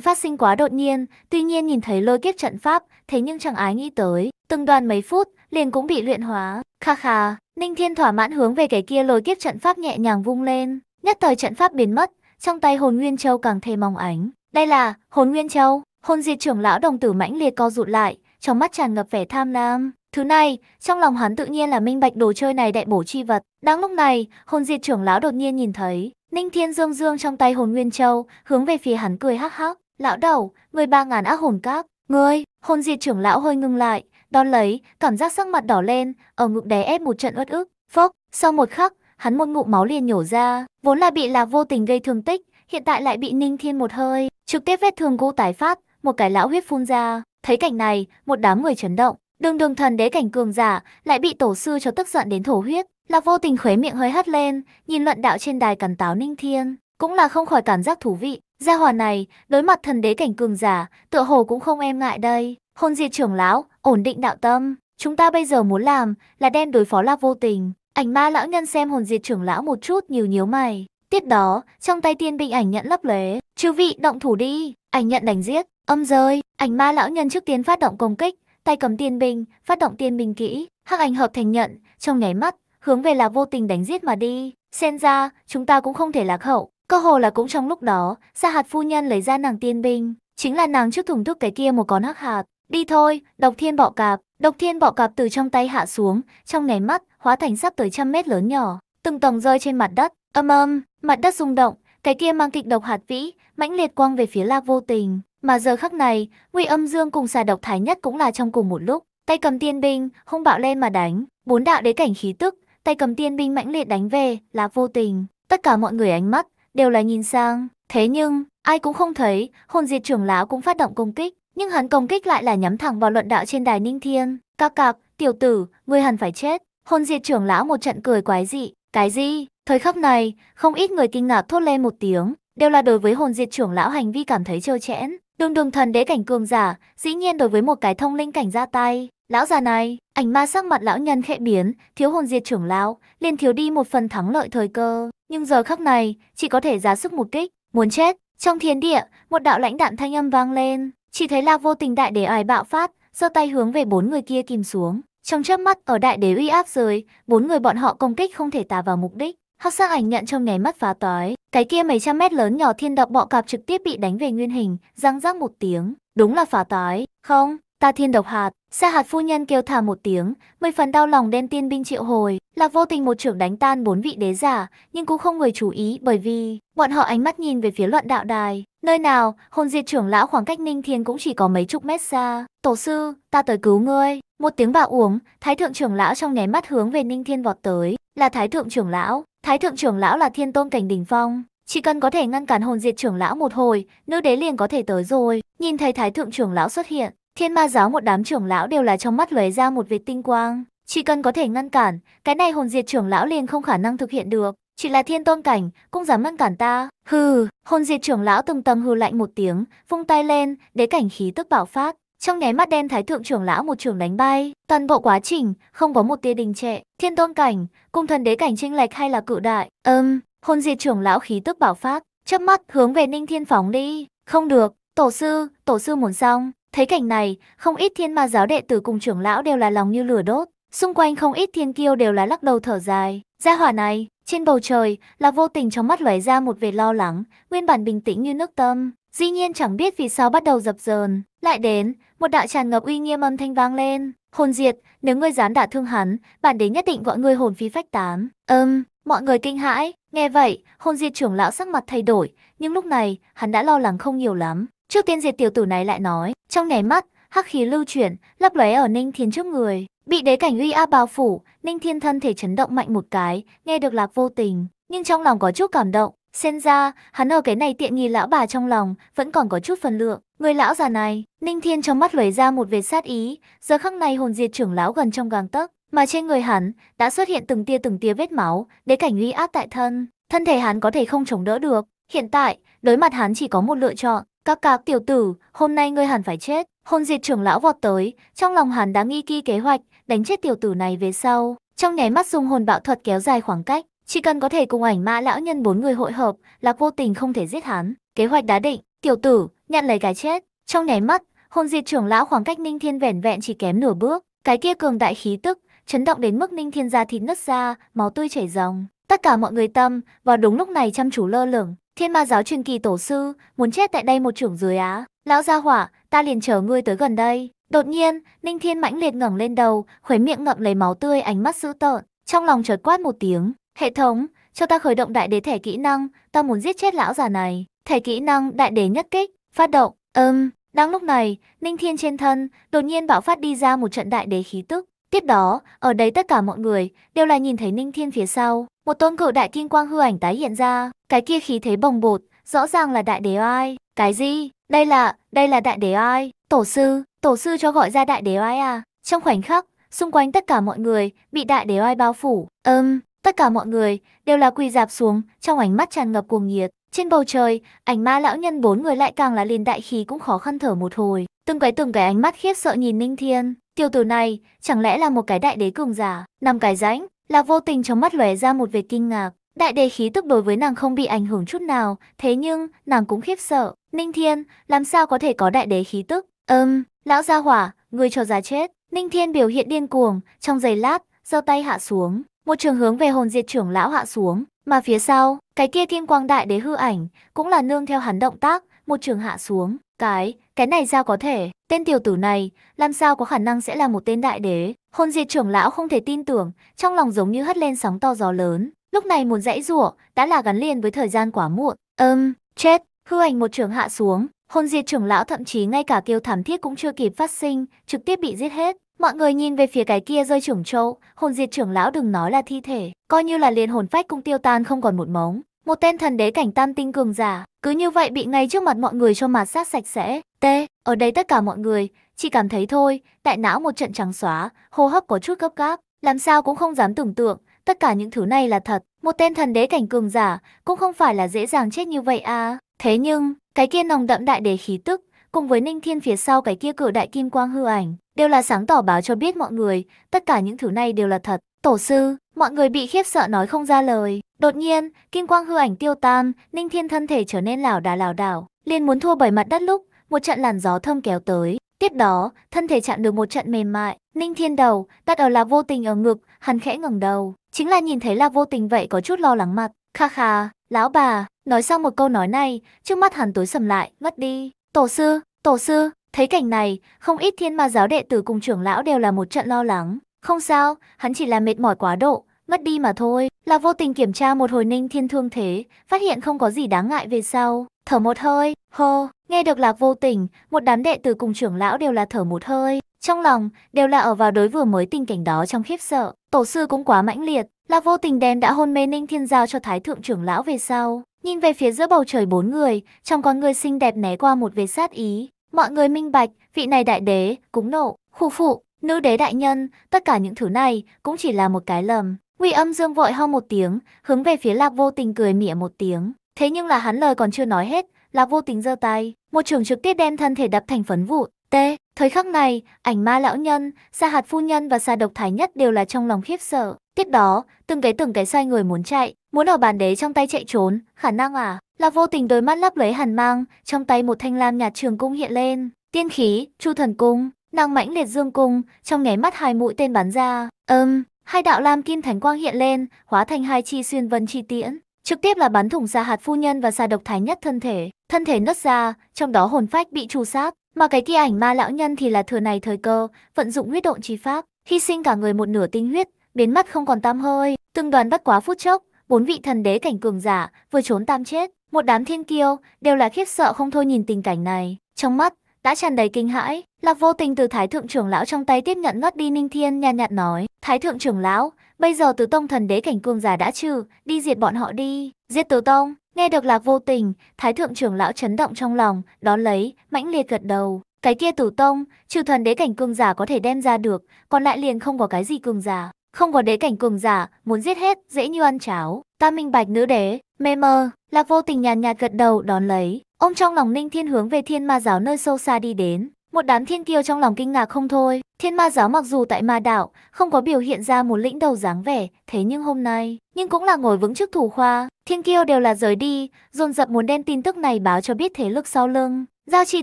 [SPEAKER 1] phát sinh quá đột nhiên, tuy nhiên nhìn thấy lôi kiếp trận pháp, thế nhưng chẳng ái nghĩ tới. Từng đoàn mấy phút, liền cũng bị luyện hóa. Kha kha, Ninh Thiên thỏa mãn hướng về cái kia lôi kiếp trận pháp nhẹ nhàng vung lên. Nhất thời trận pháp biến mất, trong tay hồn nguyên châu càng thêm mong ánh. Đây là hồn nguyên châu, hồn diệt trưởng lão đồng tử mãnh liệt co rụt lại, trong mắt tràn ngập vẻ tham lam. Thứ này, trong lòng hắn tự nhiên là minh bạch đồ chơi này đại bổ chi vật. Đang lúc này, hồn diệt trưởng lão đột nhiên nhìn thấy, Ninh Thiên Dương Dương trong tay hồn nguyên châu, hướng về phía hắn cười hắc hắc. Lão đầu, người ba ngàn ác hồn cát ngươi, hồn diệt trưởng lão hơi ngưng lại, đón lấy, cảm giác sắc mặt đỏ lên, ở ngực đè ép một trận uất ức. Phốc, sau một khắc, hắn một ngụm máu liền nhổ ra, vốn là bị lạc vô tình gây thương tích, hiện tại lại bị ninh thiên một hơi, trực tiếp vết thương cũ tái phát, một cái lão huyết phun ra. Thấy cảnh này, một đám người chấn động, đường đường thần đế cảnh cường giả, lại bị tổ sư cho tức giận đến thổ huyết, lạc vô tình khuế miệng hơi hất lên, nhìn luận đạo trên đài cắn táo ninh thiên, cũng là không khỏi cảm giác thú vị. Gia hòa này, đối mặt thần đế cảnh cường giả, tựa hồ cũng không em ngại đây. Hôn diệt trưởng lão, ổn định đạo tâm. Chúng ta bây giờ muốn làm là đem đối phó lạc vô tình. Ảnh ma lão nhân xem hồn diệt trưởng lão một chút nhiều nhíu mày. Tiếp đó, trong tay tiên binh ảnh nhận lấp lế. Chư vị động thủ đi, ảnh nhận đánh giết. Âm rơi, ảnh ma lão nhân trước tiên phát động công kích, tay cầm tiên binh, phát động tiên binh kỹ. Hắc ảnh hợp thành nhận, trong nháy mắt, hướng về là vô tình đánh giết mà đi. Xen ra, chúng ta cũng không thể lạc hậu. Cơ hồ là cũng trong lúc đó, Sa hạt phu nhân lấy ra nàng tiên binh. Chính là nàng trước thùng thuốc cái kia một con hắc hạt. Đi thôi, độc thiên bọ cạp, Độc thiên bọ cạp từ trong tay hạ xuống, trong nháy mắt, hóa thành sắp tới trăm mét lớn nhỏ, từng tầng rơi trên mặt đất, âm âm, mặt đất rung động, cái kia mang kịch độc hạt vĩ, mãnh liệt quang về phía lạc vô tình. Mà giờ khắc này, nguy âm dương cùng xà độc thái nhất cũng là trong cùng một lúc, tay cầm tiên binh, hung bạo lên mà đánh, bốn đạo đế cảnh khí tức, tay cầm tiên binh mãnh liệt đánh về, lạc vô tình. Tất cả mọi người ánh mắt, đều là nhìn sang, thế nhưng, ai cũng không thấy, hồn diệt trưởng lão cũng phát động công kích, nhưng hắn công kích lại là nhắm thẳng vào luận đạo trên đài Ninh Thiên. Các cạc, tiểu tử, ngươi hẳn phải chết. Hôn diệt trưởng lão một trận cười quái dị. Cái gì? Thời khắc này, không ít người kinh ngạc thốt lên một tiếng. Đều là đối với hồn diệt trưởng lão hành vi cảm thấy trơ trẽn. Đường đường thần đế cảnh cường giả, dĩ nhiên đối với một cái thông linh cảnh ra tay. Lão già này, ảnh ma sắc mặt lão nhân khẽ biến, thiếu hồn diệt trưởng lão, liền thiếu đi một phần thắng lợi thời cơ. Nhưng giờ khắc này, chỉ có thể giá sức một kích, muốn chết. Trong thiên địa, một đạo lãnh đạm thanh âm vang lên, chỉ thấy là Vô Tình đại đế oai bạo phát, giơ tay hướng về bốn người kia kìm xuống. Trong chớp mắt ở đại đế uy áp dưới, bốn người bọn họ công kích không thể tà vào mục đích. Hắc sắc ảnh nhận trong nháy mắt phá tói, cái kia mấy trăm mét lớn nhỏ thiên độc bọ cạp trực tiếp bị đánh về nguyên hình, răng rắc một tiếng, đúng là phá tói, không, ta thiên độc hạt, Sa hạt phu nhân kêu thả một tiếng, mười phần đau lòng đem tiên binh triệu hồi, lạc vô tình một trưởng đánh tan bốn vị đế giả, nhưng cũng không người chú ý bởi vì bọn họ ánh mắt nhìn về phía luận đạo đài. Nơi nào, hồn diệt trưởng lão khoảng cách ninh thiên cũng chỉ có mấy chục mét xa. Tổ sư, ta tới cứu ngươi. Một tiếng bạo uống, thái thượng trưởng lão trong nháy mắt hướng về ninh thiên vọt tới, là thái thượng trưởng lão. Thái thượng trưởng lão là thiên tôn cảnh đỉnh phong, chỉ cần có thể ngăn cản hồn diệt trưởng lão một hồi, nữ đế liền có thể tới rồi. Nhìn thấy thái thượng trưởng lão xuất hiện, Thiên ma giáo một đám trưởng lão đều là trong mắt lóe ra một vệt tinh quang. Chỉ cần có thể ngăn cản, cái này hồn diệt trưởng lão liền không khả năng thực hiện được. Chỉ là thiên tôn cảnh, cũng dám ngăn cản ta. Hừ, hồn diệt trưởng lão từng tầng hừ lạnh một tiếng, vung tay lên, đế cảnh khí tức bạo phát. Trong nháy mắt đen thái thượng trưởng lão một trường đánh bay, toàn bộ quá trình, không có một tia đình trệ. Thiên tôn cảnh, cung thần đế cảnh chênh lệch hay là cự đại. Ừm, um, hồn diệt trưởng lão khí tức bạo phát, chớp mắt hướng về ninh thiên phóng đi. Không được, tổ sư, tổ sư muốn xong. Thấy cảnh này, không ít thiên ma giáo đệ tử cùng trưởng lão đều là lòng như lửa đốt. Xung quanh không ít thiên kiêu đều là lắc đầu thở dài. Gia hỏa này, trên bầu trời, là vô tình trong mắt lóe ra một vẻ lo lắng, nguyên bản bình tĩnh như nước tâm. Dĩ nhiên chẳng biết vì sao bắt đầu dập dờn. Lại đến, một đạo tràn ngập uy nghiêm âm thanh vang lên. Hồn diệt, nếu ngươi dám đả thương hắn, bản đế nhất định gọi ngươi hồn phi phách tán. ừm mọi người kinh hãi. Nghe vậy, hồn diệt trưởng lão sắc mặt thay đổi, nhưng lúc này, hắn đã lo lắng không nhiều lắm. Trước tiên diệt tiểu tử này lại nói, trong nháy mắt, hắc khí lưu chuyển, lấp lóe ở Ninh Thiên trước người. Bị đế cảnh uy áp bao phủ, Ninh Thiên thân thể chấn động mạnh một cái, nghe được lạc vô tình, nhưng trong lòng có chút cảm động. Xem ra, hắn ở cái này tiện nghi lão bà trong lòng, vẫn còn có chút phần lượng. Người lão già này, Ninh Thiên trong mắt lóe ra một vệt sát ý, giờ khắc này hồn diệt trưởng lão gần trong gang tấc, mà trên người hắn đã xuất hiện từng tia từng tia vết máu, đế cảnh uy áp tại thân, thân thể hắn có thể không chống đỡ được. Hiện tại, đối mặt hắn chỉ có một lựa chọn, các cạc tiểu tử, hôm nay ngươi hẳn phải chết. Hôn diệt trưởng lão vọt tới, trong lòng hắn đã nghi kỹ kế hoạch, đánh chết tiểu tử này về sau. Trong nháy mắt dùng hồn bạo thuật kéo dài khoảng cách, chỉ cần có thể cùng ảnh ma lão nhân bốn người hội hợp, là vô tình không thể giết hắn. Kế hoạch đã định, tiểu tử, nhận lấy cái chết. Trong nháy mắt, hồn diệt trưởng lão khoảng cách Ninh Thiên vẻn vẹn chỉ kém nửa bước. Cái kia cường đại khí tức, chấn động đến mức Ninh Thiên da thịt nứt ra, máu tươi chảy ròng. Tất cả mọi người tâm, vào đúng lúc này chăm chú lơ lửng, Thiên ma giáo truyền kỳ tổ sư, muốn chết tại đây một trưởng dưới á. Lão gia hỏa, ta liền chờ ngươi tới gần đây. Đột nhiên, Ninh Thiên mãnh liệt ngẩng lên đầu, khuấy miệng ngậm lấy máu tươi ánh mắt dữ tợn. Trong lòng chợt quát một tiếng, hệ thống, cho ta khởi động đại đế thẻ kỹ năng, ta muốn giết chết lão già này. Thẻ kỹ năng đại đế nhất kích, phát động, ừm. Um. Đang lúc này, Ninh Thiên trên thân, đột nhiên bạo phát đi ra một trận đại đế khí tức, Tiếp đó, ở đấy tất cả mọi người đều là nhìn thấy Ninh Thiên phía sau, một tôn cự đại thiên quang hư ảnh tái hiện ra, cái kia khí thế bồng bột, rõ ràng là đại đế oai. Cái gì? Đây là, đây là đại đế oai, tổ sư, tổ sư cho gọi ra đại đế oai à? Trong khoảnh khắc, xung quanh tất cả mọi người bị đại đế oai bao phủ, ừm tất cả mọi người đều là quỳ dạp xuống, trong ánh mắt tràn ngập cuồng nhiệt. Trên bầu trời, ảnh ma lão nhân bốn người lại càng là liền đại khí cũng khó khăn thở một hồi. Từng cái từng cái ánh mắt khiếp sợ nhìn Ninh Thiên, Tiêu tử này, chẳng lẽ là một cái đại đế cường giả? Năm cái rãnh, là vô tình trong mắt lóe ra một vệt kinh ngạc. Đại đế khí tức đối với nàng không bị ảnh hưởng chút nào, thế nhưng, nàng cũng khiếp sợ. Ninh Thiên, làm sao có thể có đại đế khí tức? Ừm, lão gia hỏa, người cho giá chết. Ninh Thiên biểu hiện điên cuồng, trong giây lát, giơ tay hạ xuống. Một trường hướng về hồn diệt trưởng lão hạ xuống, mà phía sau, cái kia kim quang đại đế hư ảnh, cũng là nương theo hắn động tác, một trường hạ xuống. Cái, cái này sao có thể, tên tiểu tử này, làm sao có khả năng sẽ là một tên đại đế. Hồn diệt trưởng lão không thể tin tưởng, trong lòng giống như hất lên sóng to gió lớn. Lúc này muốn dãy rủa đã là gắn liền với thời gian quá muộn. Âm, um, chết, hư ảnh một trường hạ xuống, hồn diệt trưởng lão thậm chí ngay cả kêu thảm thiết cũng chưa kịp phát sinh, trực tiếp bị giết hết. Mọi người nhìn về phía cái kia rơi trưởng châu, hồn diệt trưởng lão đừng nói là thi thể, coi như là liền hồn phách cũng tiêu tan không còn một mống. Một tên thần đế cảnh tam tinh cường giả, cứ như vậy bị ngay trước mặt mọi người cho mạt sát sạch sẽ. T, ở đây tất cả mọi người, chỉ cảm thấy thôi, đại não một trận trắng xóa, hô hấp có chút gấp gáp, làm sao cũng không dám tưởng tượng, tất cả những thứ này là thật. Một tên thần đế cảnh cường giả, cũng không phải là dễ dàng chết như vậy à. Thế nhưng, cái kia nồng đậm đại đế khí tức, cùng với ninh thiên phía sau cái kia cử đại kim quang hư ảnh, đều là sáng tỏ báo cho biết mọi người, tất cả những thứ này đều là thật. Tổ sư, Mọi người bị khiếp sợ nói không ra lời. Đột nhiên, kim quang hư ảnh tiêu tan, Ninh Thiên thân thể trở nên lảo đảo lảo đảo, liền muốn thua bởi mặt đất lúc, một trận làn gió thơm kéo tới. Tiếp đó, thân thể chạm được một trận mềm mại, Ninh Thiên đầu, đặt ở là vô tình ở ngực, hắn khẽ ngẩng đầu, chính là nhìn thấy là vô tình vậy có chút lo lắng mặt. Kha kha, lão bà, nói xong một câu nói này, trước mắt hắn tối sầm lại, mất đi. Tổ sư, tổ sư, thấy cảnh này, không ít thiên ma giáo đệ tử cùng trưởng lão đều là một trận lo lắng. Không sao, hắn chỉ là mệt mỏi quá độ, mất đi mà thôi. Là vô tình kiểm tra một hồi ninh thiên thương thế, phát hiện không có gì đáng ngại về sau. Thở một hơi, hô, nghe được lạc vô tình, một đám đệ tử cùng trưởng lão đều là thở một hơi. Trong lòng, đều là ở vào đối vừa mới tình cảnh đó trong khiếp sợ. Tổ sư cũng quá mãnh liệt, là vô tình đem đã hôn mê ninh thiên giao cho thái thượng trưởng lão về sau. Nhìn về phía giữa bầu trời bốn người, trong con người xinh đẹp né qua một vệt sát ý. Mọi người minh bạch, vị này đại đế, cúng nộ, khu phụ, Nữ đế đại nhân, tất cả những thứ này cũng chỉ là một cái lầm. Ngụy âm dương vội ho một tiếng, hướng về phía lạc vô tình cười mỉa một tiếng. Thế nhưng là hắn lời còn chưa nói hết, lạc vô tình giơ tay, một trường trực tiếp đem thân thể đập thành phấn vụ T. Thời khắc này, ảnh ma lão nhân, xa hạt phu nhân và xa độc thái nhất đều là trong lòng khiếp sợ. Tiếp đó, từng cái từng cái xoay người muốn chạy, muốn ở bàn đế trong tay chạy trốn, khả năng à? Là vô tình đôi mắt lấp lấy hàn mang, trong tay một thanh lam nhạt trường cung hiện lên. Tiên khí, chu thần cung, Nàng mãnh liệt dương cung, trong nháy mắt hai mũi tên bắn ra. Âm, um, hai đạo lam kim thánh quang hiện lên, hóa thành hai chi xuyên vân chi tiễn, trực tiếp là bắn thủng ra hạt phu nhân và xà độc thái nhất thân thể, thân thể nứt ra, trong đó hồn phách bị tru sát, mà cái kia ảnh ma lão nhân thì là thừa này thời cơ, vận dụng huyết độn chi pháp, hy sinh cả người một nửa tinh huyết, biến mất không còn tam hơi, từng đoàn bất quá phút chốc, bốn vị thần đế cảnh cường giả vừa trốn tam chết, một đám thiên kiêu đều là khiếp sợ không thôi nhìn tình cảnh này, trong mắt đã tràn đầy kinh hãi, Lạc Vô Tình từ Thái thượng trưởng lão trong tay tiếp nhận ngất đi Ninh Thiên nhàn nhạt nói, "Thái thượng trưởng lão, bây giờ Tứ Tông thần đế cảnh cương giả đã trừ, đi diệt bọn họ đi." Giết Tứ Tông, nghe được Lạc Vô Tình, Thái thượng trưởng lão chấn động trong lòng, đón lấy, mãnh liệt gật đầu. Cái kia Tử Tông, trừ thần đế cảnh cương giả có thể đem ra được, còn lại liền không có cái gì cương giả, không có đế cảnh cường giả, muốn giết hết, dễ như ăn cháo. Ta minh bạch nữ đế, mê mơ, lạc vô tình nhàn nhạt gật đầu đón lấy, Ông trong lòng Ninh Thiên hướng về thiên ma giáo nơi sâu xa đi đến. Một đám thiên kiêu trong lòng kinh ngạc không thôi, thiên ma giáo mặc dù tại ma đảo, không có biểu hiện ra một lĩnh đầu dáng vẻ, thế nhưng hôm nay, nhưng cũng là ngồi vững trước thủ khoa, thiên kiêu đều là rời đi, dồn dập muốn đem tin tức này báo cho biết thế lực sau lưng. Giao chi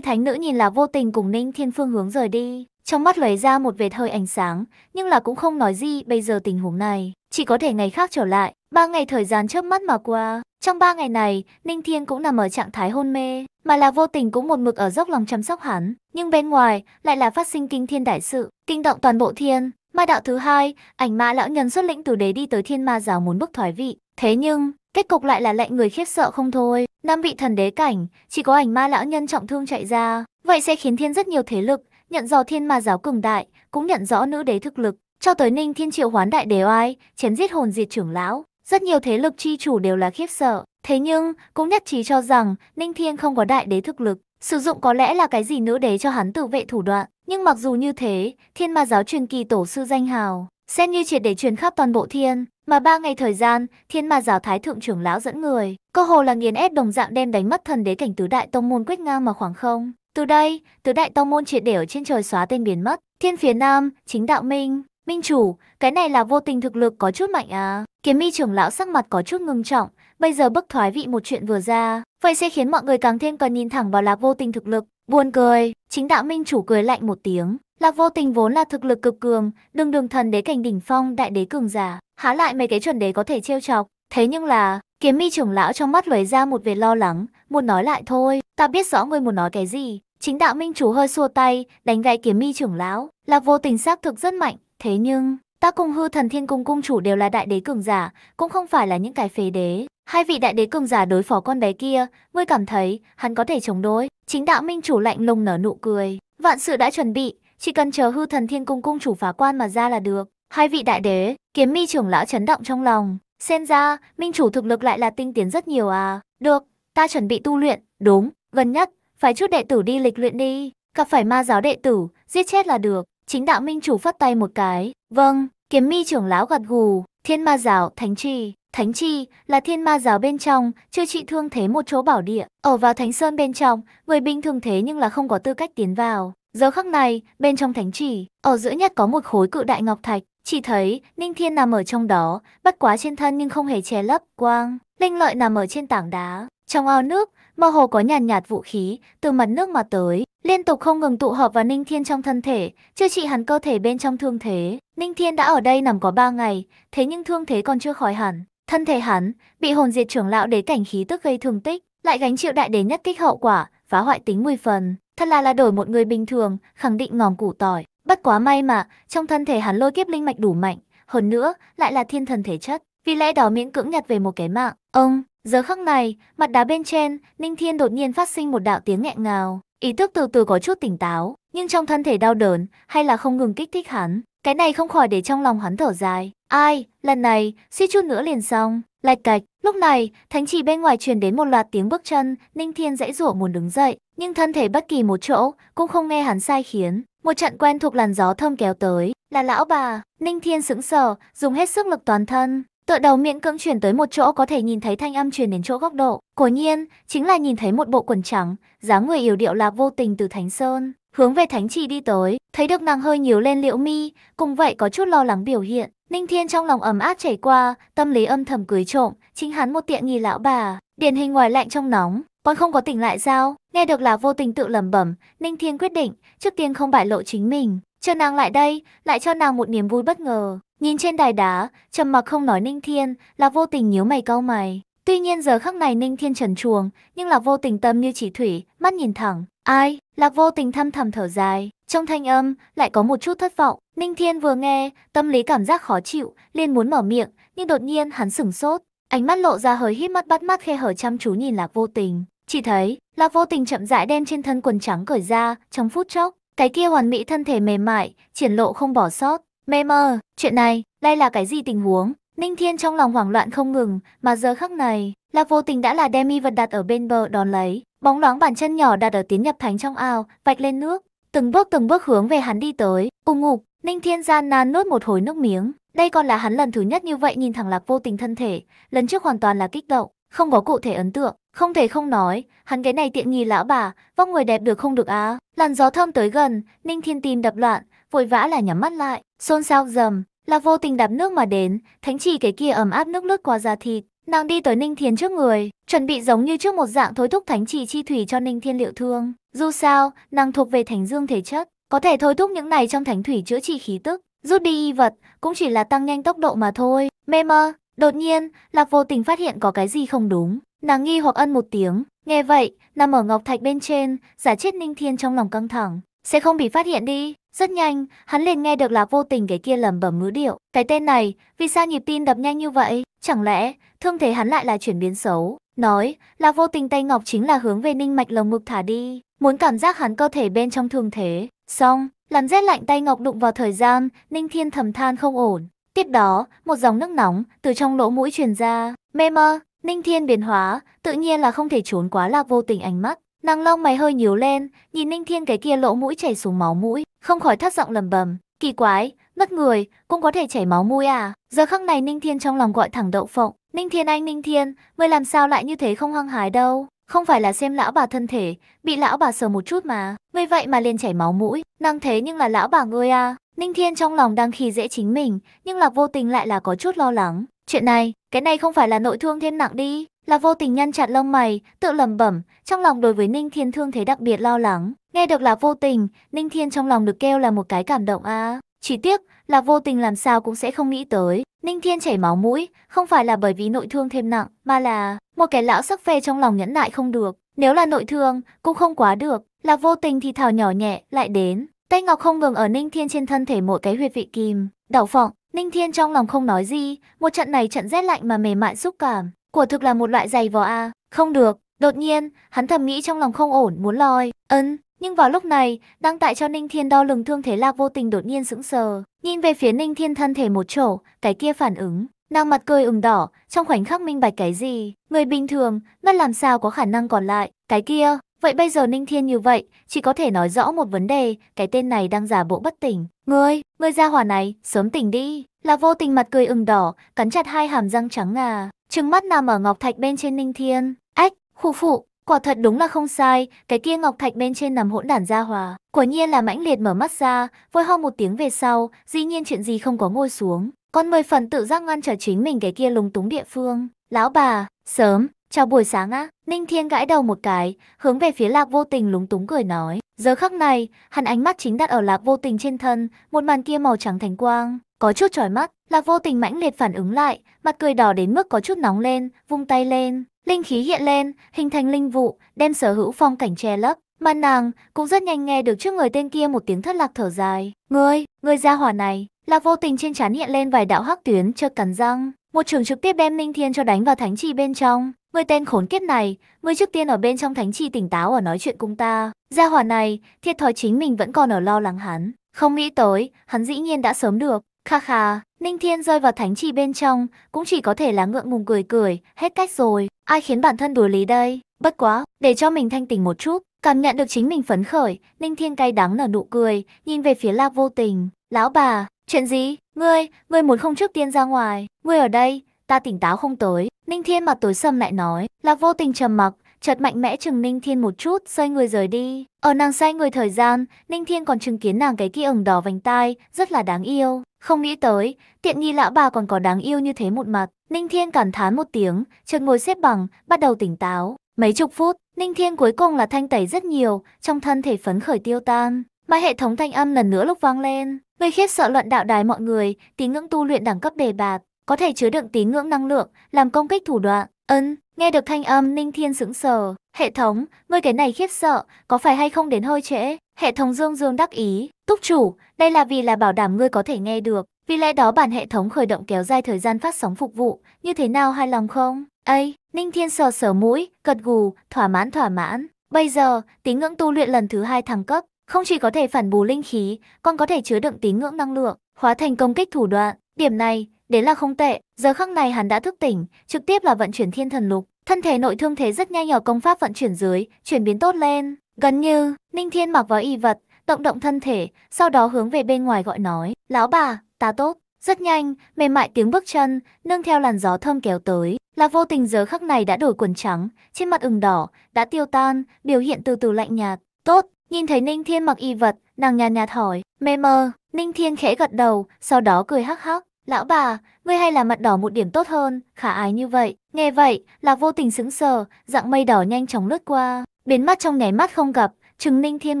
[SPEAKER 1] thánh nữ nhìn là vô tình cùng ninh thiên phương hướng rời đi, trong mắt lóe ra một vệt hơi ánh sáng, nhưng là cũng không nói gì bây giờ tình huống này, chỉ có thể ngày khác trở lại. Ba ngày thời gian trước mắt mà qua, trong ba ngày này, Ninh Thiên cũng nằm ở trạng thái hôn mê, mà là vô tình cũng một mực ở dốc lòng chăm sóc hắn. Nhưng bên ngoài, lại là phát sinh kinh thiên đại sự, kinh động toàn bộ thiên. ma đạo thứ hai, ảnh mã lão nhân xuất lĩnh từ đế đi tới thiên ma giáo muốn bức thoái vị. Thế nhưng, kết cục lại là lệnh người khiếp sợ không thôi. Năm vị thần đế cảnh, chỉ có ảnh ma lão nhân trọng thương chạy ra. Vậy sẽ khiến thiên rất nhiều thế lực, nhận rõ thiên ma giáo cường đại, cũng nhận rõ nữ đế thực lực. Cho tới ninh thiên triệu hoán đại đế oai, chém giết hồn diệt trưởng lão, rất nhiều thế lực chi chủ đều là khiếp sợ, thế nhưng cũng nhất trí cho rằng Ninh Thiên không có đại đế thực lực, sử dụng có lẽ là cái gì nữ đế cho hắn tự vệ thủ đoạn. Nhưng mặc dù như thế, thiên ma giáo truyền kỳ tổ sư danh hào, xem như triệt để truyền khắp toàn bộ thiên, mà ba ngày thời gian, thiên ma giáo thái thượng trưởng lão dẫn người, cơ hồ là nghiền ép đồng dạng đem đánh mất thần đế cảnh tứ đại tông môn quét ngang mà khoảng không. Từ đây, tứ đại tông môn triệt để ở trên trời xóa tên biến mất, thiên phía nam, chính đạo minh, Minh chủ, cái này là vô tình thực lực có chút mạnh à? Kiếm mi trưởng lão sắc mặt có chút ngưng trọng, bây giờ bức thoái vị một chuyện vừa ra, vậy sẽ khiến mọi người càng thêm cần nhìn thẳng vào lạc vô tình thực lực. Buồn cười, chính đạo minh chủ cười lạnh một tiếng. Lạc vô tình vốn là thực lực cực cường, đường đường thần đế cảnh đỉnh phong đại đế cường giả, há lại mấy cái chuẩn đế có thể trêu chọc. Thế nhưng là, kiếm mi trưởng lão trong mắt lóe ra một vẻ lo lắng, muốn nói lại thôi, ta biết rõ ngươi muốn nói cái gì. Chính đạo minh chủ hơi xua tay, đánh gãy kiếm mi trưởng lão, là vô tình xác thực rất mạnh, Thế nhưng, ta cùng hư thần thiên cung cung chủ đều là đại đế cường giả, cũng không phải là những cái phế đế. Hai vị đại đế cường giả đối phó con bé kia, ngươi cảm thấy hắn có thể chống đối. Chính đạo minh chủ lạnh lùng nở nụ cười. Vạn sự đã chuẩn bị, chỉ cần chờ hư thần thiên cung cung chủ phá quan mà ra là được. Hai vị đại đế, kiếm mi trưởng lão chấn động trong lòng. Xem ra, minh chủ thực lực lại là tinh tiến rất nhiều à. Được, ta chuẩn bị tu luyện, đúng, gần nhất, phải chút đệ tử đi lịch luyện đi. Gặp phải ma giáo đệ tử, giết chết là được. Chính đạo minh chủ phát tay một cái. Vâng, kiếm mi trưởng lão gật gù, thiên ma giáo, thánh trì. Thánh Chi là thiên ma giáo bên trong, chưa trị thương thế một chỗ bảo địa. Ở vào Thánh Sơn bên trong, người bình thường thế nhưng là không có tư cách tiến vào. Giờ khắc này, bên trong Thánh Chỉ, ở giữa nhất có một khối cự đại ngọc thạch. Chỉ thấy, Ninh Thiên nằm ở trong đó, bất quá trên thân nhưng không hề che lấp, quang. Linh lợi nằm ở trên tảng đá. Trong ao nước, mơ hồ có nhàn nhạt, vũ khí từ mặt nước mà tới, liên tục không ngừng tụ hợp vào Ninh Thiên trong thân thể, chưa trị hắn cơ thể bên trong thương thế. Ninh Thiên đã ở đây nằm có ba ngày, thế nhưng thương thế còn chưa khỏi hẳn. Thân thể hắn bị hồn diệt trưởng lão đế cảnh khí tức gây thương tích, lại gánh chịu đại đế nhất kích hậu quả, phá hoại tính 10 phần. Thật là là đổi một người bình thường, khẳng định ngòm củ tỏi. Bất quá may mà, trong thân thể hắn lôi kiếp linh mạch đủ mạnh, hơn nữa lại là thiên thần thể chất, vì lẽ đó miễn cưỡng nhặt về một cái mạng. Ông Giờ khắc này, mặt đá bên trên, Ninh Thiên đột nhiên phát sinh một đạo tiếng nghẹn ngào. Ý thức từ từ có chút tỉnh táo, nhưng trong thân thể đau đớn hay là không ngừng kích thích hắn. Cái này không khỏi để trong lòng hắn thở dài. Ai, lần này, suy chút nữa liền xong. Lạch cạch, lúc này, thánh chỉ bên ngoài truyền đến một loạt tiếng bước chân, Ninh Thiên dãy rủa muốn đứng dậy, nhưng thân thể bất kỳ một chỗ, cũng không nghe hắn sai khiến. Một trận quen thuộc làn gió thơm kéo tới, là lão bà, Ninh Thiên sững sờ, dùng hết sức lực toàn thân, tựa đầu miệng cưỡng chuyển tới một chỗ có thể nhìn thấy thanh âm truyền đến chỗ góc độ. Quả nhiên, chính là nhìn thấy một bộ quần trắng, dáng người yếu điệu lạc vô tình từ Thánh Sơn, hướng về Thánh Trì đi tới, thấy được nàng hơi nhíu lên liễu mi, cùng vậy có chút lo lắng biểu hiện. Ninh Thiên trong lòng ấm áp chảy qua, tâm lý âm thầm cưới trộm, chính hắn một tiện nghi lão bà, điển hình ngoài lạnh trong nóng, còn không có tỉnh lại sao? Nghe được là vô tình tự lẩm bẩm, Ninh Thiên quyết định, trước tiên không bại lộ chính mình, chờ nàng lại đây, lại cho nàng một niềm vui bất ngờ. Nhìn trên đài đá, trầm mặc không nói Ninh Thiên, là vô tình nhíu mày cau mày. Tuy nhiên giờ khắc này Ninh Thiên trần chuồng, nhưng là vô tình tâm như chỉ thủy, mắt nhìn thẳng. Ai? Lạc vô tình thâm thầm thở dài, trong thanh âm lại có một chút thất vọng. Ninh Thiên vừa nghe, tâm lý cảm giác khó chịu, liền muốn mở miệng, nhưng đột nhiên hắn sửng sốt. Ánh mắt lộ ra hơi hít mắt bắt mắt khe hở chăm chú nhìn Lạc vô tình. Chỉ thấy, Lạc vô tình chậm rãi đem trên thân quần trắng cởi ra, trong phút chốc, cái kia hoàn mỹ thân thể mềm mại, triển lộ không bỏ sót. Mê mơ, chuyện này, đây là cái gì tình huống? Ninh Thiên trong lòng hoảng loạn không ngừng, mà giờ khắc này, là Vô Tình đã là Demi vật đặt ở bên bờ đón lấy, bóng loáng bàn chân nhỏ đặt ở tiến nhập thánh trong ao, vạch lên nước, từng bước từng bước hướng về hắn đi tới, ung ngục, Ninh Thiên gian nan nuốt một hồi nước miếng, đây còn là hắn lần thứ nhất như vậy nhìn thẳng Lạc Vô Tình thân thể, lần trước hoàn toàn là kích động, không có cụ thể ấn tượng, không thể không nói, hắn cái này tiện nghi lão bà, vóc người đẹp được không được á. Làn gió thơm tới gần, Ninh Thiên tim đập loạn, vội vã là nhắm mắt lại, xôn xao dầm, là vô tình đạp nước mà đến, thánh chỉ cái kia ấm áp nước lướt qua da thịt. Nàng đi tới Ninh Thiên trước người, chuẩn bị giống như trước một dạng thối thúc thánh chỉ chi thủy cho Ninh Thiên liệu thương. Dù sao, nàng thuộc về thánh dương thể chất, có thể thôi thúc những này trong thánh thủy chữa trị khí tức, rút đi y vật, cũng chỉ là tăng nhanh tốc độ mà thôi. Mê mơ, đột nhiên, Lạc Vô Tình phát hiện có cái gì không đúng. Nàng nghi hoặc ân một tiếng, nghe vậy, nằm ở ngọc thạch bên trên, giả chết Ninh Thiên trong lòng căng thẳng. Sẽ không bị phát hiện đi, rất nhanh, hắn liền nghe được Lạc Vô Tình cái kia lầm bẩm ngữ điệu. Cái tên này, vì sao nhịp tim đập nhanh như vậy? Chẳng lẽ, thương thế hắn lại là chuyển biến xấu? Nói, Lạc Vô Tình tay ngọc chính là hướng về ninh mạch lồng ngực thả đi. Muốn cảm giác hắn cơ thể bên trong thương thế. Xong, làm rét lạnh tay ngọc đụng vào thời gian, ninh thiên thầm than không ổn. Tiếp đó, một dòng nước nóng từ trong lỗ mũi truyền ra. Mê mơ, ninh thiên biến hóa, tự nhiên là không thể trốn quá Lạc Vô Tình ánh mắt. Nàng lông mày hơi nhíu lên, nhìn Ninh Thiên cái kia lỗ mũi chảy xuống máu mũi, không khỏi thất giọng lầm bầm. Kỳ quái, mất người, cũng có thể chảy máu mũi à? Giờ khắc này Ninh Thiên trong lòng gọi thẳng đậu phộng. Ninh Thiên anh Ninh Thiên, ngươi làm sao lại như thế không hăng hái đâu? Không phải là xem lão bà thân thể, bị lão bà sờ một chút mà. Ngươi vậy mà liền chảy máu mũi, năng thế nhưng là lão bà ngươi à? Ninh Thiên trong lòng đang khi dễ chính mình, nhưng là vô tình lại là có chút lo lắng. Chuyện này, cái này không phải là nội thương thêm nặng đi là vô tình nhăn chặt lông mày, tự lẩm bẩm, trong lòng đối với Ninh Thiên thương thế đặc biệt lo lắng. Nghe được là vô tình, Ninh Thiên trong lòng được kêu là một cái cảm động a. À. Chỉ tiếc là vô tình làm sao cũng sẽ không nghĩ tới. Ninh Thiên chảy máu mũi, không phải là bởi vì nội thương thêm nặng, mà là một cái lão sắc phê trong lòng nhẫn nại không được. Nếu là nội thương, cũng không quá được, là vô tình thì thảo nhỏ nhẹ, lại đến. Tay Ngọc không ngừng ở Ninh Thiên trên thân thể một cái huyệt vị kìm, đảo phọng. Ninh Thiên trong lòng không nói gì, một trận này trận rét lạnh mà mềm mại xúc cảm, Quả thực là một loại giày vò a à? Không được, đột nhiên, hắn thầm nghĩ trong lòng không ổn muốn lòi, ấn. Nhưng vào lúc này, đang tại cho Ninh Thiên đo lường thương thế lạc vô tình đột nhiên sững sờ, nhìn về phía Ninh Thiên thân thể một chỗ, cái kia phản ứng, nàng mặt cười ửng đỏ, trong khoảnh khắc minh bạch cái gì, người bình thường, nó làm sao có khả năng còn lại, cái kia, vậy bây giờ Ninh Thiên như vậy, chỉ có thể nói rõ một vấn đề, cái tên này đang giả bộ bất tỉnh, ngươi, ngươi ra hỏa này, sớm tỉnh đi, là vô tình mặt cười ửng đỏ, cắn chặt hai hàm răng trắng ngà, Trừng mắt nằm ở ngọc thạch bên trên Ninh Thiên. Ách, khu phụ, quả thật đúng là không sai, cái kia ngọc thạch bên trên nằm hỗn đản gia hòa. Quả nhiên là mãnh liệt mở mắt ra, vôi ho một tiếng về sau, dĩ nhiên chuyện gì không có ngồi xuống. Con mười phần tự giác ngăn trở chính mình cái kia lúng túng địa phương. Lão bà, sớm, chào buổi sáng á. Ninh Thiên gãi đầu một cái, hướng về phía lạc vô tình lúng túng cười nói. Giờ khắc này, hắn ánh mắt chính đặt ở lạc vô tình trên thân, một màn kia màu trắng thành quang, có chút chói mắt, Lạc Vô Tình mãnh liệt phản ứng lại, mặt cười đỏ đến mức có chút nóng lên, vung tay lên, linh khí hiện lên, hình thành linh vụ, đem sở hữu phong cảnh che lấp. Mà nàng cũng rất nhanh nghe được trước người tên kia một tiếng thất lạc thở dài. Ngươi, ngươi ra hỏa này, Lạc Vô Tình trên trán hiện lên vài đạo hắc tuyến chợt cắn răng, một trường trực tiếp đem Ninh Thiên cho đánh vào thánh trì bên trong. Ngươi tên khốn kiếp này, ngươi trước tiên ở bên trong thánh trì tỉnh táo ở nói chuyện cùng ta. Gia hỏa này, thiệt thòi chính mình vẫn còn ở lo lắng hắn. Không nghĩ tới, hắn dĩ nhiên đã sớm được. Kha kha, Ninh Thiên rơi vào thánh trì bên trong, cũng chỉ có thể là ngượng ngùng cười cười, hết cách rồi, ai khiến bản thân đối lý đây, bất quá, để cho mình thanh tỉnh một chút, cảm nhận được chính mình phấn khởi, Ninh Thiên cay đắng nở nụ cười, nhìn về phía Lạc Vô Tình, lão bà, chuyện gì, ngươi, ngươi muốn không trước tiên ra ngoài, ngươi ở đây, ta tỉnh táo không tới, Ninh Thiên mặt tối sầm lại nói, Lạc Vô Tình trầm mặc, chật mạnh mẽ chừng Ninh Thiên một chút, xoay người rời đi. Ở nàng xoay người thời gian, Ninh Thiên còn chứng kiến nàng cái kia ửng đỏ vành tai, rất là đáng yêu. Không nghĩ tới, tiện nghi lão bà còn có đáng yêu như thế một mặt. Ninh Thiên cảm thán một tiếng, chợt ngồi xếp bằng, bắt đầu tỉnh táo. Mấy chục phút, Ninh Thiên cuối cùng là thanh tẩy rất nhiều, trong thân thể phấn khởi tiêu tan. Mà hệ thống thanh âm lần nữa lúc vang lên, gây khiếp sợ luận đạo đài mọi người, tín ngưỡng tu luyện đẳng cấp đề bạt, có thể chứa đựng tín ngưỡng năng lượng, làm công kích thủ đoạn. Ân, Nghe được thanh âm Ninh Thiên sững sờ, hệ thống, ngươi cái này khiếp sợ, có phải hay không đến hơi trễ? Hệ thống dương dương đắc ý, túc chủ, đây là vì là bảo đảm ngươi có thể nghe được, vì lẽ đó bản hệ thống khởi động kéo dài thời gian phát sóng phục vụ, như thế nào hài lòng không? Ây, Ninh Thiên sờ sờ mũi, cật gù, thỏa mãn thỏa mãn. Bây giờ, tín ngưỡng tu luyện lần thứ hai thăng cấp, không chỉ có thể phản bù linh khí, còn có thể chứa đựng tín ngưỡng năng lượng, hóa thành công kích thủ đoạn. Điểm này, Đấy là không tệ, giờ khắc này hắn đã thức tỉnh, trực tiếp là vận chuyển thiên thần lục. Thân thể nội thương thế rất nhanh ở công pháp vận chuyển dưới, chuyển biến tốt lên. Gần như, Ninh Thiên mặc vào y vật, động động thân thể, sau đó hướng về bên ngoài gọi nói, lão bà, ta tốt. Rất nhanh, mềm mại tiếng bước chân, nương theo làn gió thơm kéo tới, là vô tình giờ khắc này đã đổi quần trắng, trên mặt ửng đỏ, đã tiêu tan, biểu hiện từ từ lạnh nhạt. Tốt, nhìn thấy Ninh Thiên mặc y vật, nàng nhàn nhạt hỏi, mê mơ, Ninh Thiên khẽ gật đầu, sau đó cười hắc hắc. Lão bà, ngươi hay là mặt đỏ một điểm tốt hơn, khả ái như vậy. Nghe vậy, Lạc vô tình sững sờ, dạng mây đỏ nhanh chóng lướt qua. Biến mắt trong nháy mắt không gặp, trừng ninh thiên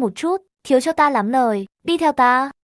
[SPEAKER 1] một chút, thiếu cho ta lắm lời, đi theo ta.